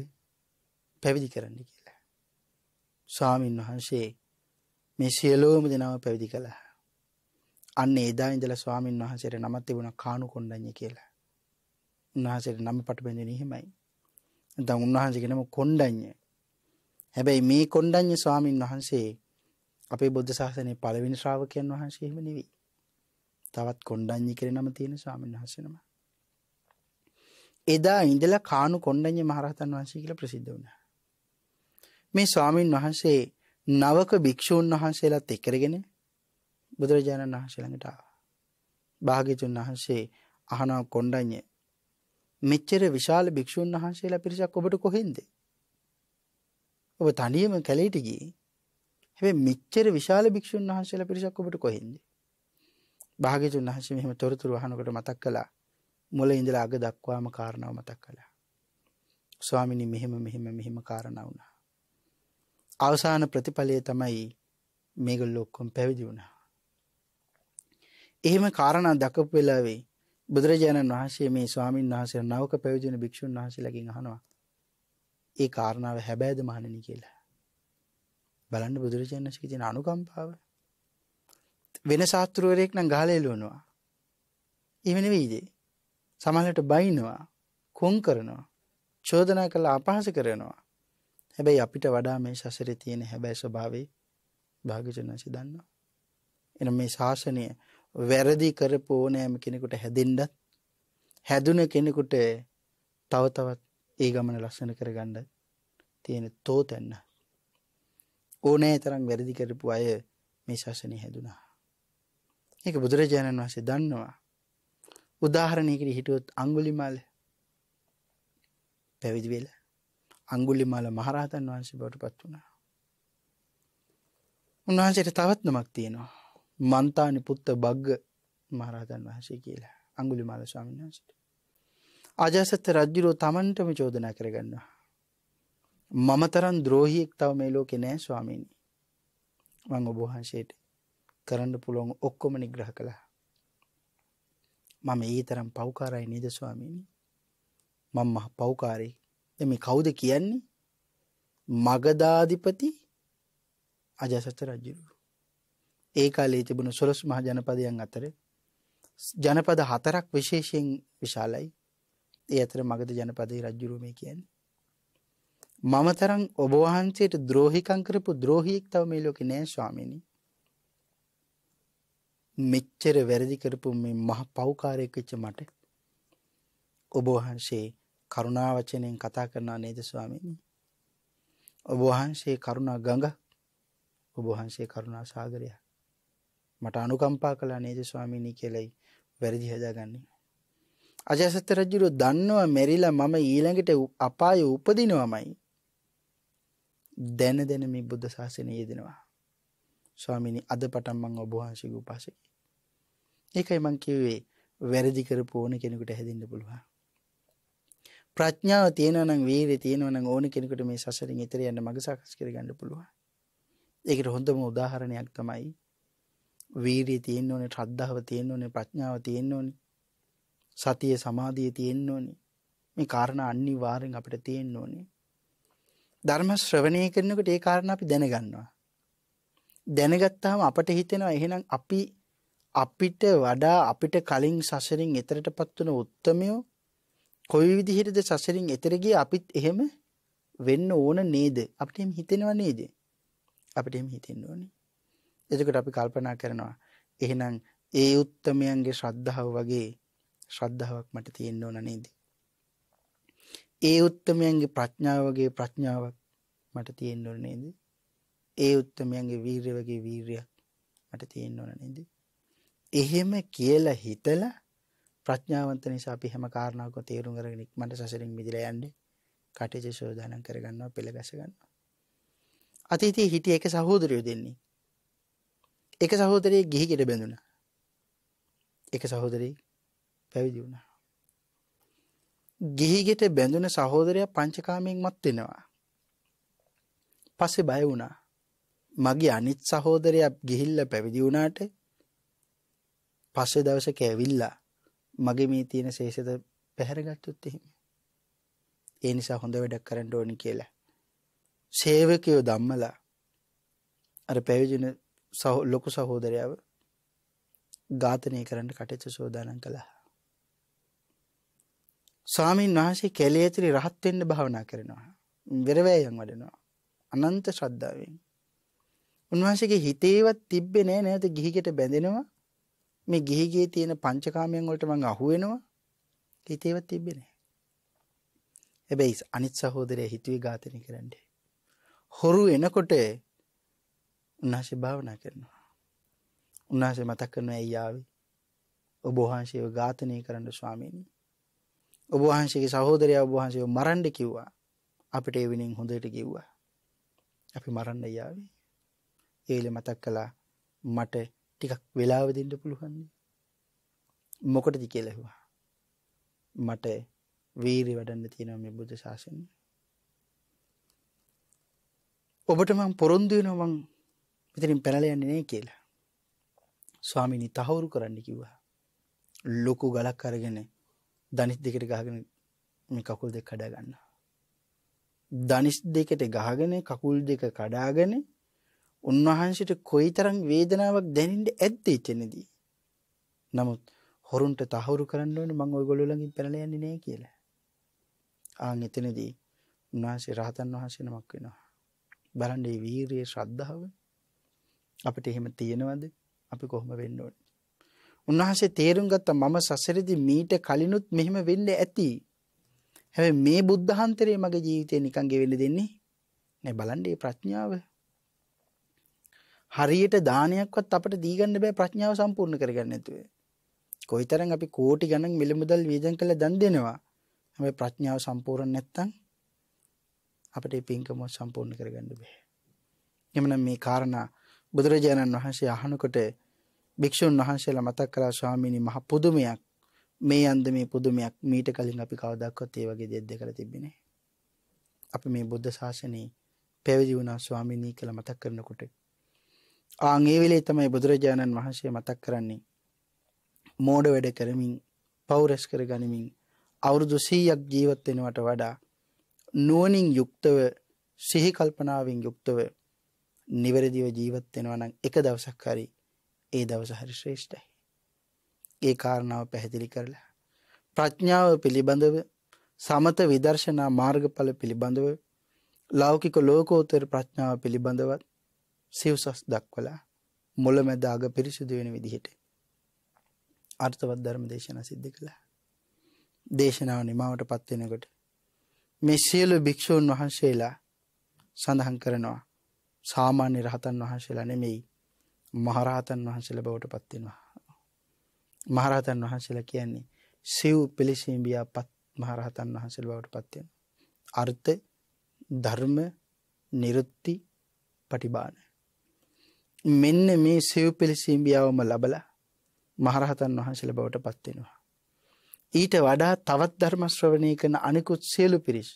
පැවිදි කරන්න කියලා. ස්වාමීන් වහන්සේ මේ සියලෝම දෙනාව පැවිදි කළා. අන්න එදා ඉඳලා ස්වාමීන් වහන්සේට නමක් තිබුණා කානුකොණ්ඩඤ්ඤ කියලා. උන්වහන්සේට නම පටබැඳෙන්නේ එහෙමයි. නැත්නම් උන්වහන්සේගේ නම කොණ්ඩඤ්ඤ. හැබැයි මේ කොණ්ඩඤ්ඤ ස්වාමීන් වහන්සේ අපේ බුද්ධ ශාසනයේ පළවෙනි ශ්‍රාවකයන් වහන්සේ එහෙම නෙවෙයි. තවත් කොණ්ඩඤ්ඤ කියලා නම තියෙන ස්වාමීන් වහන්සේ නම. එදා ඉඳලා කානු කොණ්ඩඤ්ඤ මහරහතන් වහන්සේ කියලා ප්‍රසිද්ධ වුණා. මේ ස්වාමින් වහන්සේ නවක භික්ෂූන් වහන්සේලාත් එක්කගෙන බුදුරජාණන් වහන්සේ ළඟට ආවා. භාග්‍යතුන් වහන්සේ අහනවා කොණ්ඩඤ්ඤ මෙච්චර විශාල භික්ෂුන් වහන්සේලා පිරිසක් ඔබට කොහෙන්ද? ඔබ තනියම කැලේට ගියේ. හැබැයි මෙච්චර විශාල භික්ෂුන් වහන්සේලා පිරිසක් ඔබට කොහෙන්ද? භාග්‍යතුන් වහන්සේ මෙහෙම තොරතුරු අහනකොට මතක් කළා. මුල ඉඳලා අග දක්වාම කාරණාව මතක් කළා. ස්වාමිනි මෙහෙම මෙහෙම මෙහෙම කාරණා වුණා. අවසාන ප්‍රතිඵලය තමයි මේගොල්ලෝ ඔක්කොම පැවිදි වුණා. එහෙම කාරණා දකපු වෙලාවේ බුදුරජාණන් වහන්සේ මේ ස්වාමීන් වහන්සේ නවක පැවිදින භික්ෂුන් වහන්සේලාගෙන් අහනවා. ඒ කාරණාව හැබෑද මහණෙනි කියලා. බලන්න බුදුරජාණන් වහන්සේ තියෙන අනුකම්පාව. වෙන ශාස්ත්‍රවරයෙක් නම් ගහලා එළුවනවා. එහෙම නෙවෙයිද? සමහරට බයිනවා, කොන් කරනවා, චෝදනා කරලා අපහාස කරනවා. හැබැයි අපිට වඩා මේ සසරේ තියෙන හැබැයි ස්වභාවය භාග්‍යවතුන් දන්නවා. එනම් මේ ශාසනය වැරදි කරපු ඕනෑම කෙනෙකුට හැදෙන්නත් හැදුන කෙනෙකුට තව තවත් ඒ ගමන ලස්සන කරගන්න තියෙන තෝතැන්න ඕනෑ තරම් වැරදි කරපු අය මේ ශාසනය හැදුනා ඒක බුදුරජාණන් වහන්සේ දන්නවා උදාහරණයකට හිටුවොත් අංගුලිමාල පැවිදි වෙලා අංගුලිමාල මහරහතන් වහන්සේ බවට පත් වුණා උන්වහන්සේට තවත් නමක් තියෙනවා මන්තානි පුත්ත බග්ග මහරහතන් වහන්සේ කියලා අඟුලි මාල ස්වාමීන් වහන්සට. අජාසත්ත රජ්ජුරෝ තමන්ටම චෝදනා කරගන්නවා. මම තරන් ද්‍රෝහියෙක් තව මේ ලෝකෙ නෑ ස්වාමීණී. මං ඔබහන්සේට කරන්න පුළොන් ඔක්කොම නිග්‍රහ කළා. මම ඒ තරම් පෞකාරයි නේද ස්වාමීණී මං මහ පෞකාරී එම කවුද කියන්නේ මගදාධිපති අජසත රජ්ජුරු ඒ කාලේ තිබුණු සොළොස් මහ ජනපදයන් අතර ජනපද හතරක් විශේෂයෙන් විශාලයි. ඒ අතර මගධ ජනපදයේ රජුරුව මේ කියන්නේ. මම තරම් ඔබ වහන්සේට ද්‍රෝහිකම් කරපු ද්‍රෝහියෙක් තව මේ ලෝකේ නෑ ස්වාමීනි. මෙච්චර වැරදි කරපු මේ මහ පව්කාරයෙක් වෙච්ච මට ඔබ වහන්සේ කරුණා වචනෙන් කතා කරනා නේද ස්වාමීනි? ඔබ වහන්සේ කරුණා ගඟ ඔබ වහන්සේ කරුණා සාගරයක්. මට අනුකම්පා කළා නේද ස්වාමීනි කියලයි වැරදි හදාගන්නේ. අජාසත් රජුරු දන්නවා මෙරිලා මම ඊළඟට අපායේ උපදිනවමයි. දැන දැන මේ බුද්ධ ශාසනය යෙදෙනවා. ස්වාමීනි අද පටන් මම ඔබ වහන්සේගේ උපාසකයෙක්. ඒකයි මම කිව්වේ වැරදි කරපු ඕන කෙනෙකුට හැදෙන්න පුළුවන්. ප්‍රඥාව තියෙනවා නම් වීරිය තියෙනවා නම් ඕන කෙනෙකුට මේ සසරින් එතෙර යන්න මඟ සකස් කරගන්න පුළුවන්. ඒකට හොඳම උදාහරණයක් තමයි වීරිය තියෙන්න ඕනේ, ශ්‍රද්ධාව තියෙන්න ඕනේ, ප්‍රඥාව තියෙන්න ඕනේ. සතිය සමාධිය තියෙන්න ඕනේ. මේ කාරණා අනිවාර්යෙන් අපිට තියෙන්න ඕනේ. ධර්ම ශ්‍රවණය කරනකොට ඒ කාරණා අපි දැනගන්නවා. දැනගත්තාම අපට හිතෙනවා එහෙනම් අපි අපිට වඩා අපිට කලින් සසරින් එතරටපත් වුණ උත්මයෝ කොයි විදිහටද සසරින් එතර ගියේ අපිත් එහෙම වෙන්න ඕන නේද? අපිට එහෙම හිතෙනව නේද? අපිට එහෙම හිතෙන්න ඕනේ. එතකොට අපි කල්පනා කරනවා එහෙනම් ඒ උත්තමයන්ගේ ශ්‍රද්ධාව වගේ ශ්‍රද්ධාවක් මට තියෙන්න ඕන නේද? ඒ උත්තමයන්ගේ ප්‍රඥාව වගේ ප්‍රඥාවක් මට තියෙන්න ඕන නේද? ඒ උත්තමයන්ගේ වීරිය වගේ වීරියක් මට තියෙන්න ඕන නේද? එහෙම කියලා හිතලා ප්‍රඥාවන්ත නිසා අපි හැම කාරණාවකම තේරුම් අරගෙන ඉක්මනට සසරින් මිදලා යන්නේ කටේජ සෝදානම් කරගන්නවා පෙළ ගැස ගන්නවා. අතීතයේ හිටිය එක සහෝදරයෝ දෙන්නේ. එක සහෝදරයේ ගිහිගෙට බැඳුණ එක සහෝදරී පැවිදි වුණ ගිහිගෙට බැඳුන සහෝදරය පංචකාමයෙන් මත් වෙනවා පස්සේ බය වුණා මගේ අනිත් සහෝදරයක් ගිහිල්ල පැවිදි වුණාට පස්සේ දවස කෑවිල්ලා මගේ මේ තියෙන සේෂත පැහැරගත්තුත් එහෙම ඒ නිසා හොඳ වැඩක් කරන්න ඕනි කියලා සේවකයෝ දම්මලා අර පැවිදින සහ ලොකු සහෝදරයාව ඝාතනය කරන්න කටයුතු සෝදානම් කළා. ස්වාමීන් වහන්සේ කැලේ ඇතුලේ රහත් වෙන්න භාවනා කරනවා. වෙරවැයන් වඩනවා. අනන්ත ශ්‍රද්ධාවෙන්. උන්වහන්සේගේ හිතේවත් තිබ්බේ නෑ නැවත ගිහිගෙට බැඳෙනවා. මේ ගිහිගේ තියෙන පංචකාමයන් වලට මං අහු වෙනවා. හිතේවත් තිබ්බේ නෑ. හැබැයි අනිත් සහෝදරය හිතුවේ ඝාතනය කරන්න. හොරු එනකොට උන්හසේ භාවනා කරනවා. උන්හසේ මතක් කරන ඇයියාවේ ඔබ වහන්සේව ඝාතනය කරන්න ස්වාමීනි. ඔබ වහන්සේගේ සහෝදරයා ඔබ වහන්සේව මරන්න කිව්වා. අපිට ඒ විනින් හොඳට කිව්වා. අපි මරන්න ඇයියාවේ. ඒල මතක් කළා මට ටිකක් වෙලාව දෙන්න පුළුවන්. මොකටද කියලා ඇහුවා. මට වීරිය වඩන්න තියෙනවා මේ බුද්ධ ශාසනය. ඔබට මං පොරොන්දු වෙනවා මං මෙතරින් පැලයන්නේ නෑ කියලා. ස්වාමිනි තහවුරු කරන්න කිව්වා. ලොකු ගලක් අරගෙන දනිස් දෙකට ගහගෙන මේ කකුල් දෙක කඩා ගන්න. දනිස් දෙකට ගහගෙන කකුල් දෙක කඩාගෙන උන්වහන්සේට කොයිතරම් වේදනාවක් දැනෙන්න ඇද්ද එතනදී. නමුත් හොරුන්ට තහවුරු කරන්න ඕනේ මම ඔයගොල්ලෝ ළඟින් පැනලා යන්නේ නැහැ කියලා. ආන් එතනදී උන්වහන්සේ රහතන් වහන්සේ නමක් වෙනවා. බලන්න මේ වීරිය ශ්‍රද්ධාව අපිට එහෙම තියෙනවද අපි කොහොම වෙන්න ඕනේ. උන්වහන්සේ තේරුම් ගත්තා මම සසරේදී මීට කලිනුත් මෙහෙම වෙන්න ඇති. හැබැයි මේ බුද්ධහන්තරේ මගේ ජීවිතේ නිකන් ගෙවෙන්න දෙන්නේ නෑ බලන්න මේ ප්‍රඥාව. හරියට දානයක්වත් අපිට දී ගන්න බෑ ප්‍රඥාව සම්පූර්ණ කරගන්න නැතුව. කොයිතරම් අපි කෝටි ගණන් මිලමුදල් වේදන් කළ දන් දෙනවා. හැබැයි ප්‍රඥාව සම්පූර්ණ නැත්තම් අපිට මේ පින්කම සම්පූර්ණ කරගන්න බෑ. එමනම් මේ කාරණා බුදුරජාණන් වහන්සේ අහනකොට භික්ෂුන් වහන්සේලා මතක් කළා ස්වාමීනි මහ පුදුමයක් මේ අන්දමේ පුදුමයක් මීට කලින් අපි කවදාවත් ඒ වගේ දෙයක් දෙකලා තිබෙන්නේ නැහැ. අපි මේ බුද්ධ ශාසනයේ පැවිදි වුණා ස්වාමීනි කියලා මතක් කරනකොට ආන් ඒ වෙලේ තමයි බුදුරජාණන් වහන්සේ මතක් කරන්නේ මෝඩ වැඩ කරමින් පෞරස් කරගනිමින් අවුරුදු 100ක් ජීවත් වෙනවට වඩා නුවණින් යුක්තව සිහි කල්පනාවෙන් යුක්තව නිවැරදිව ජීවත් වෙනවා නම් එක දවසක් හරි ඒ දවස හරි ශ්‍රේෂ්ඨයි. ඒ කාරණාව පැහැදිලි කරලා ප්‍රඥාව පිළිබඳව සමත විදර්ශනා මාර්ගඵල පිළිබඳව ලෞකික ලෝකෝත්තර ප්‍රඥාව පිළිබඳවත් සිව්සස් දක්වලා මුලමැද අග පිරිසුදු වෙන විදිහට අර්ථවත් ධර්ම දේශනා සිද්ධ කළා. දේශනාව නිමාවට පත් වෙනකොට මේ සියලු භික්ෂූන් වහන්සේලා සඳහන් කරනවා සාමාන්‍ය රහතන් වහන්සේලා නෙමෙයි මහරහතන් වහන්සේලා බවට පත් වෙනවා. මහරහතන් වහන්සේලා කියන්නේ සිව් පිළිසිඹියාපත් මහරහතන් වහන්සේලා බවට පත් වෙනවා. අර්ථ ධර්ම නිරුත්ති පටිබාන මෙන්න මේ සිව් පිළිසිඹියාවම ලබලා මහරහතන් වහන්සේලා බවට පත් වෙනවා. ඊට වඩා තවත් ධර්ම ශ්‍රවණය කරන අනිකුත් සියලු පිරිස්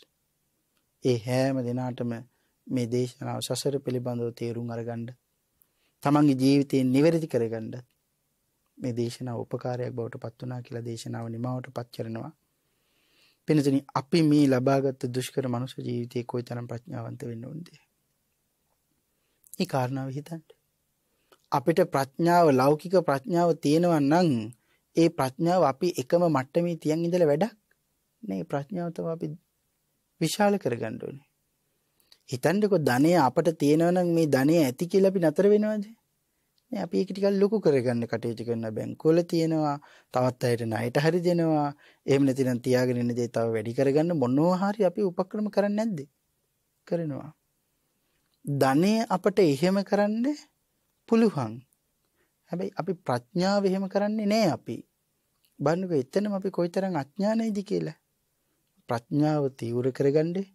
ඒ හැම දිනාටම මේ දේශනාව සසර පිළිබඳව තේරුම් අරගණ්ඩ තමන්ගේ ජීවිතයෙන් නිවැරදි කරගණ්ඩ මේ දේශනාව උපකාරයක් බවට පත්වනා කියලා දේශනාව නිමාවට පත්චරනවා පෙනතුනි අපි මේ ලබාගත්ත දුෂ්කර මනුස ජීවිතය කොයි තරම් ප්‍රඥාවන්ත වෙන්න උන්දේ ඒ කාරණාව හිතන්ට අපිට ප්‍රඥාව ලෞකික ප්‍රඥාව තියෙනව නං ඒ ප්‍රඥාව අපි එකම මට්ටමේ තියන් ඉඳල වැඩක් නේ ප්‍රඥාවතම අපි විශාල කරගණ්ඩෝනේ හිතන්නකො ධනය අපට තියෙනවනම් මේ ධනය ඇති කියලා අපි නතර වෙනවද? නේ අපි ඒක ටිකක් ලොකු කරගන්න කටයුතු කරන බැංකුවල තියෙනවා, තවත් අයට ණයට හරි දෙනවා, එහෙම නැතිනම් තියාගෙන ඉන්න දේ තව වැඩි කරගන්න මොනවා හරි අපි උපක්‍රම කරන්නේ නැද්ද? කරනවා. ධනය අපට එහෙම කරන්න පුළුවන්. හැබැයි අපි ප්‍රඥාව එහෙම කරන්නේ නැහැ අපි. බලන්නකෝ එතනම අපි කොයිතරම් අඥානයිද කියලා. ප්‍රඥාව තීව්‍ර කරගන්නේ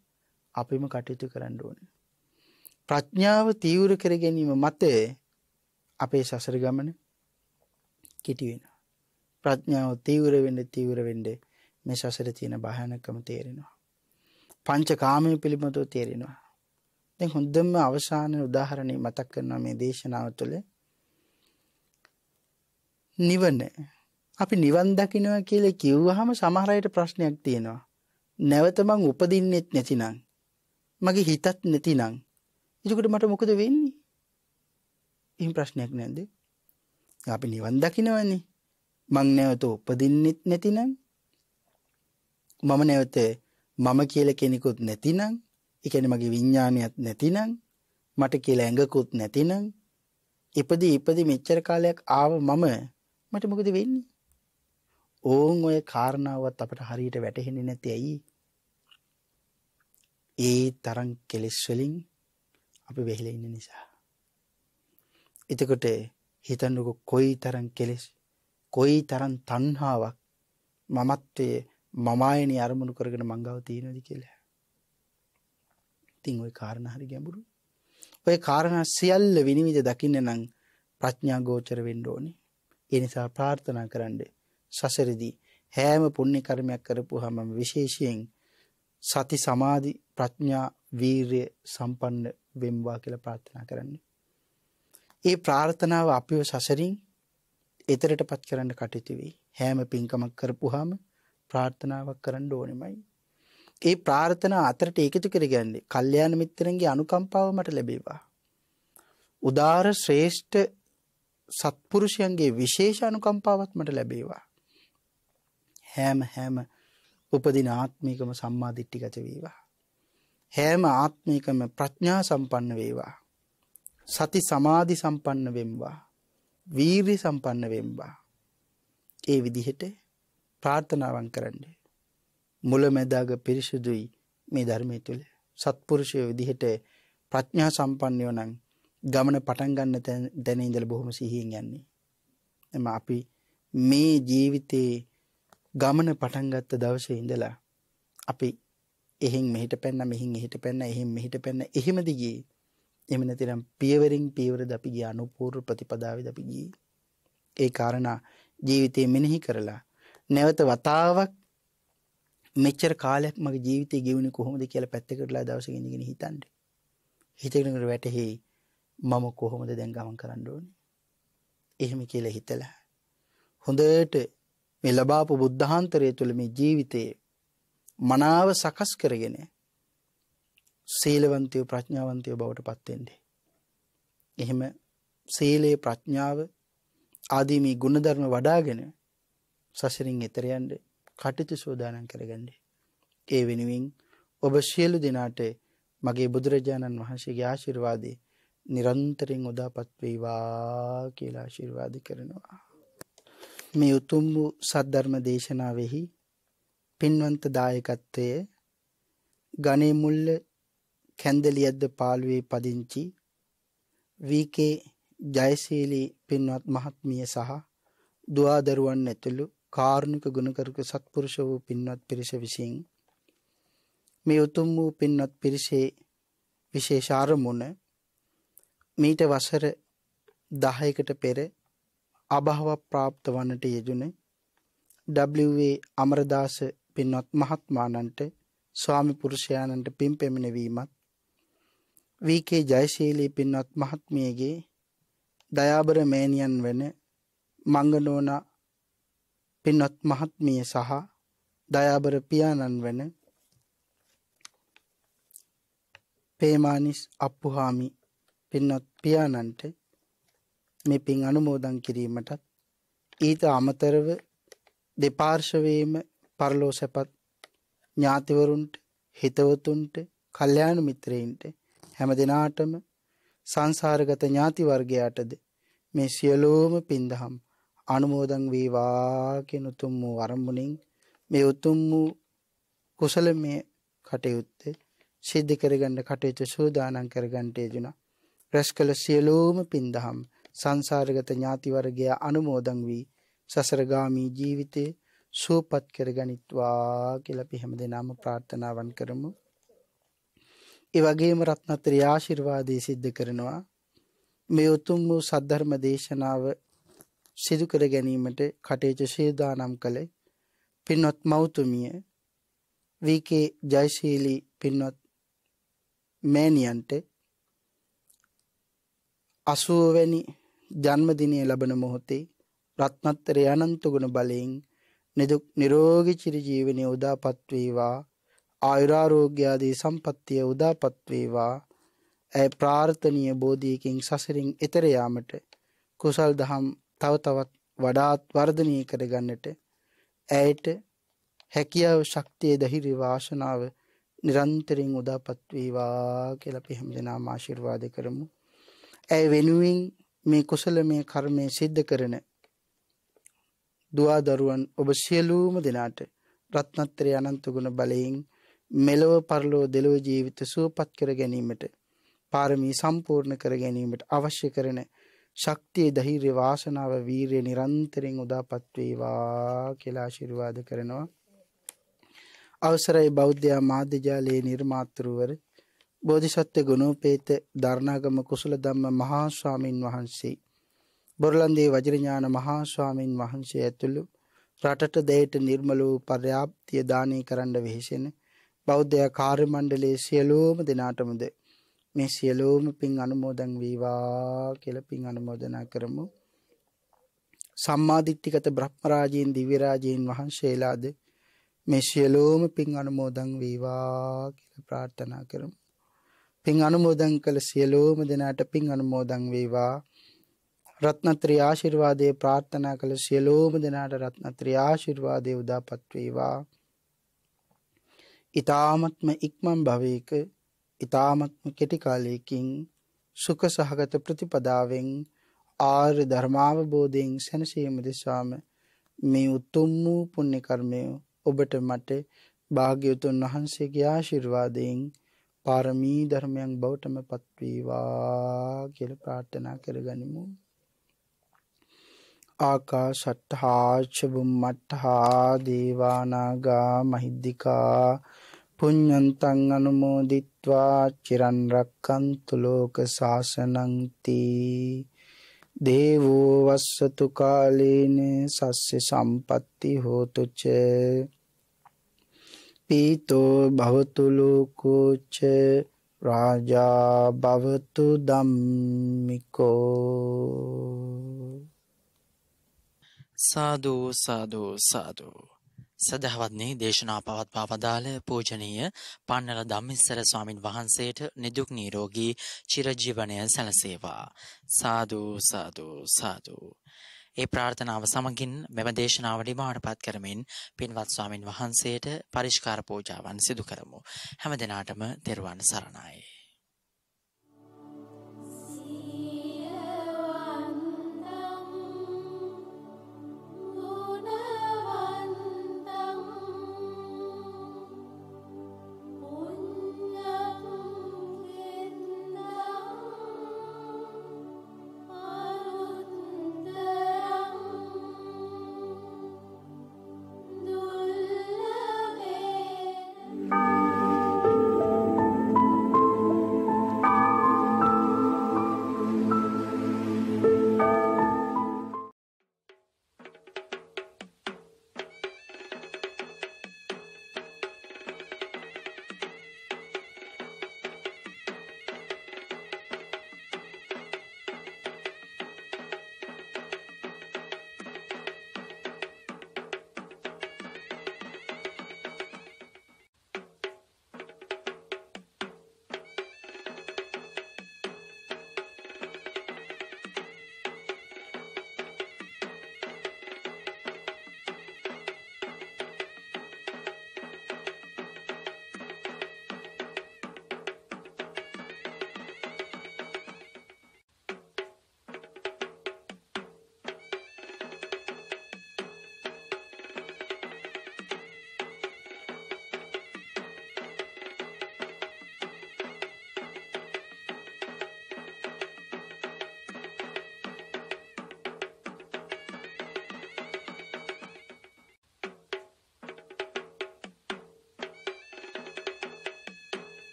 අපිම කටයුතු කරන්න ඕන. ප්‍රඥාව තීව්‍ර කර ගැනීම මත අපේ සසර ගමන කෙටි වෙනවා. ප්‍රඥාව තීව්‍ර වෙන්න තීව්‍ර වෙන්න මේ සසරේ තියෙන භයානකම තේරෙනවා. පංචකාමයේ පිළිබඳව තේරෙනවා. දැන් හොඳම අවසාන උදාහරණය මතක් කරනවා මේ දේශනාව තුළ නිවන අපි නිවන් දකින්නවා කියලා කිව්වහම සමහර අයට ප්‍රශ්නයක් තියෙනවා. නැවත මං උපදින්නෙත් නැතිනම් මගේ හිතත් නැති නං ඉජකට මට මොකද වෙන්නේ එහි ප්‍රශ්නයක් නැන්ද අපි නිවන් දකිනවන්නේ මං නැවත උපදින්නෙත් නැතිනම් මම නැවත මම කියල කෙනෙකුත් නැතිනම් එකන මගේ විඤ්ඥානයක් නැතිනම් මට කියලා ඇඟකුත් නැතිනම් ඉපදි ඉපදි මෙච්චර කාලයක් ආව මම මට මොකද වෙන්නේ ඕන් ඔය කාරණාවත් අපට හරියට වැටහෙන්නේ නැති ඇයි ඒ තරම් කෙලෙස් වලින් අපි වෙහිලා ඉන්න නිසා. එතකොට හිතන්නකො කොයි තරම් කෙලෙස් කොයි තරම් තණ්හාවක් මමත්වයේ මමායනි අරමුණු කරගෙන මංගව තියෙනවද කියලා. ඉතින් ওই කාරණා හරි ගැඹුරු. ওই කාරණා සියල්ල විනිවිද දකින්න නම් ප්‍රඥා ගෝචර වෙන්න ඕනේ. ඒ නිසා ප්‍රාර්ථනා කරන්න සසරදී හැම පුණ්‍ය කර්මයක් කරපුවාම විශේෂයෙන් සති සමාධි ප්‍රඥා වීරය සම්පන්න වෙම්වා කියලා ප්‍රාර්ථනා කරන්න. ඒ ප්‍රාර්ථනාව අපිව සසරින් එතරට පත් කරන්න කටයුතුවෙයි හෑම පින්කමක් කරපුහාම ප්‍රාර්ථනාවක් කරන්න ඕනෙමයි. ඒ ප්‍රාර්ථනා අතරට ඒකතු කරගන්නේ කල්්‍යයාන මිත්තරන්ගේ අනුකම්පාව මට ලැබේවා. උදාර ශ්‍රේෂ්ඨ සත්පුරුෂයන්ගේ විශේෂ අනුකම්පාවත් මට ලැබේවා. හෑම හෑම උපදින ආත්මිකම සම්මාධිට්ටි ගත වේවා. හැම ආත්මිකම ප්‍රඥා සම්පන්න වේවා. සති සමාධි සම්පන්න වෙම්වා. වීරි සම්පන්න වෙම්වා. ඒ විදිහට ප්‍රාර්ථනාවන් කරන්න. මුලමැදාග පිරිසුදුයි මේ ධර්මය තුළ සත්පුරුෂය විදිහට ප්‍රඥා සම්පන්නයෝ නම් ගමන පටන් ගන්න දැන ඉඳලා බොහොම සිහියෙන් යන්නේ. එම අපි මේ ජීවිතේ ගමන පටන් ගත්ත දවසේ ඉඳලා අපි එහෙන් මෙහිට පැන්න මෙහින් එහිට පැන්න එහෙම මෙහිට පැන්න එහෙම දිගේ එම නැතිනම් පියවරින් පීවර දපි ගිය අනුපූර්ව ප්‍රතිපදාව දපි ගිය ඒ කාරණා ජීවිතය මෙනෙහි කරලා නැවත වතාවක් මෙච්චර කාලයක් මගේ ජීවිතය ගෙවුණේ කොහොමද කියලා පැත්තකටලා දවසක ඉඳගෙන හිතන්න හිතගෙනකට වැටහි මම කොහොමද දැන් ගමන් කරන්න ඕනේ එහෙම කියලා හිතලා හොඳට මේ ලබාපු බුද්ධාන්තරය තුළ මේ ජීවිතයේ මනාව සකස් කරගෙන සීලවන්තය ප්‍රඥාවන්තය බවට පත්තෙන්ඩේ. එහෙම සීලයේ ප්‍රඥාව ආදීමී ගුණධර්ම වඩාගෙන සසරින් එතරයන්ට කටිතු සෝදානන් කරගන්නේ. ඒ වෙනුවෙන් ඔබ සියලු දෙනාට මගේ බුදුරජාණන් වහන්සේගේ ආශිර්වාදේ නිරන්තරෙන් උදාපත්වේවා කියලා ආශිර්වාද කරනවා. මේ උතුම් වූ සද්ධර්ම දේශනාවෙහි පින්වන්ත දායකත්වය ගනේ මුල්ල කැන්දලියද්ද පාළුවේ පදිංචි වීකේ ජයශීලී පින්වත් මහත්මිය සහ දුවාදරුවන් ඇතුළු කාරුණික ගුණකරුක සත්පුරුෂ වූ පින්වත් පිරිස විසින් මේ උතුම් වූ පින්වත් පිරිසේ විශේෂ අරමුණ මීට වසර 10කට පෙර අභාව ප්‍රාප්ත වන්නට යෙදුනේ WA අමරදාස පින්වත් මහත්මානන්ට ස්වාමි පුරුෂයාණන්ට පින් පැමිණවීමත් වීකේ ජයශීලී පින්වත් මහත්මියගේ දයාබර මෑණියන් වෙන මංගනෝන පින්වත් මහත්මිය සහ දයාබර පියාණන් වෙන පේමානිස් අප්පුහාමි පින්වත් පියාණන්ට මේ පින් අනුමෝදන් කිරීමටත් ඊට අමතරව දෙපාර්ශවයේම පරලෝ සැපත් ඥාතිවරුන්ට හිතවතුන්ට කල්යාණ මිත්‍රයින්ට හැම දිනාටම සංසාරගත ඥාති වර්ගයාටද මේ සියලෝම පින්දහම් අනුමෝදන් වේවා කියන උතුම් වූ අරමුණින් මේ උතුම් වූ කුසලමය කටයුත්ත සිද්ධ කරගන්න කටයුතු සූදානම් කරගන්නට යෙදුණා. රැස්කල සියලෝම පින්දහම් සංසාරගත ඥාති වර්ගයා අනුමෝදන් වී සසරගාමි ජීවිතේ සුවපත් කරගනිත්වා කියලා අපි හැමදෙනාම ප්‍රාර්ථනාවන් කරමු. ඒ වගේම රත්නත්‍රි ආශිර්වාදයේ සිද්ධ කරනවා මේ උතුම් වූ සද්ධර්ම දේශනාව සිදු කර ගැනීමට කටයුතු ශේදානම් කළේ පින්වත් මෞතුමිය වීකේ ජයශීලී පින්වත් මෑණියන්ට 80 වැනි ජන්මදිනය ලබන මොහොතේ රත්නත්‍රය අනන්ත ගුණ බලයෙන් නිදුක් නිරෝගී චිරජීවනයේ උදාපත් වේවා ආයුරාෝග්‍ය ආදී සම්පත්තිය උදාපත් වේවා ඇය ප්‍රාර්ථනීය බෝධියකින් සසරින් එතර යාමට කුසල් දහම් තව තවත් වඩාත් වර්ධනය කරගන්නට ඇයට හැකියාව ශක්තිය දහිරි වාසනාව නිරන්තරයෙන් උදාපත් වේවා කියලා අපි හැම දෙනාම ආශිර්වාද කරමු. ඇය වෙනුවෙන් මේ කුසලමය කර්මය සිද්ධ කරන දුවා දරුවන් ඔබ සියලූම දෙනාට රත්නත්‍රය අනන්තගුණ බලයෙන් මෙලොව පරලෝ දෙලොව ජීවිත සුවපත් කර ගැනීමට පාරමී සම්පූර්ණ කර ගැනීමට අවශ්‍ය කරන ශක්තිය දහිරය වාසනාව වීරය නිරන්තරෙන් උදාපත්වේවා කියලා ශිරවාද කරනවා. අවසරයි බෞද්ධයා මාධ්‍යජාලයේ නිර්මාතෘවර බෝධිසත්ව ගුණෝපේත ධර්ණාගම කුසල ධම්ම මහා ස්වාමින් වහන්සේ බොරලන්දේ වජිරඥාන මහා ස්වාමින් වහන්සේ ඇතුළු රටට දෙයට නිර්මල වූ පර්‍යාප්තිය දානය කරන්න වෙහෙසෙන බෞද්ධ කාර්ය මණ්ඩලයේ සියලුම දෙනාටමද මේ සියලුම පින් අනුමෝදන් වේවා කියලා පින් අනුමෝදනා කරමු. සම්මාදිට්ඨිකත බ්‍රහ්මරාජීන් දිව්‍යරාජීන් වහන්සේලාද මේ සියලුම පින් අනුමෝදන් වේවා කියලා ප්‍රාර්ථනා කරමු. පින් අනුමෝදන් කළ සියලුම දෙනාට පින් අනුමෝදන් වේවා. රත්නත්‍රී ආශිර්වාදයේ ප්‍රාර්ථනා කළ සියලෝම දෙනාට රත්නත්‍රී ආශිර්වාදය උදාපත්වේවා. ඉතාමත්ම ඉක්මම් භවයක ඉතාමත්ම කෙටිකාලයකින් සුක සහගත ප්‍රතිපදාවෙන් ආර් ධර්මාවබෝධයෙන් සැනසීම දෙසාම මේ උත්තුම් වූ පුුණ්‍ය කර්මය ඔබට මට භාග්‍යවතුන් වහන්සේගේ ආශිර්වාදයෙන් පාරමී ධර්මයන් බෞටම පත්වීවා කියල ප්‍රාර්ථනා කරගනිමු. ආකාශට්ඨා චුම්මට්ඨා දීවානාගා මහිද්దికා පුඤ්ඤන්තං අනුමෝදිත්වා චිරන් රක්칸තු ලෝක සාසනං තී දේවෝ වස්සතු කාලේන සස්ස සම්පatti හෝතු ච පීතෝ භවතු ලෝකෝ ච රාජා භවතු ධම්මිකෝ සාධූ සාධූ සාධූ. සදහවත්න්නේ දේශනා පවත්වා වදාළ පූජනීය පන්නල ධම්මිස්සර ස්වාමින් වහන්සේට නිදුක් නීරෝගී චිරජීවනය සැලසේවා. සාධූ සාධූ සාධූ. ඒ ප්‍රාර්ථනාව සමගින් මෙම දේශනාවට මාටපත් කරමින් පින්වත් ස්වාමින් වහන්සේට පරිෂ්කාර පූජාවන් සිදු කරමු. හැම දෙනාටම තෙරුවන් සරණයි.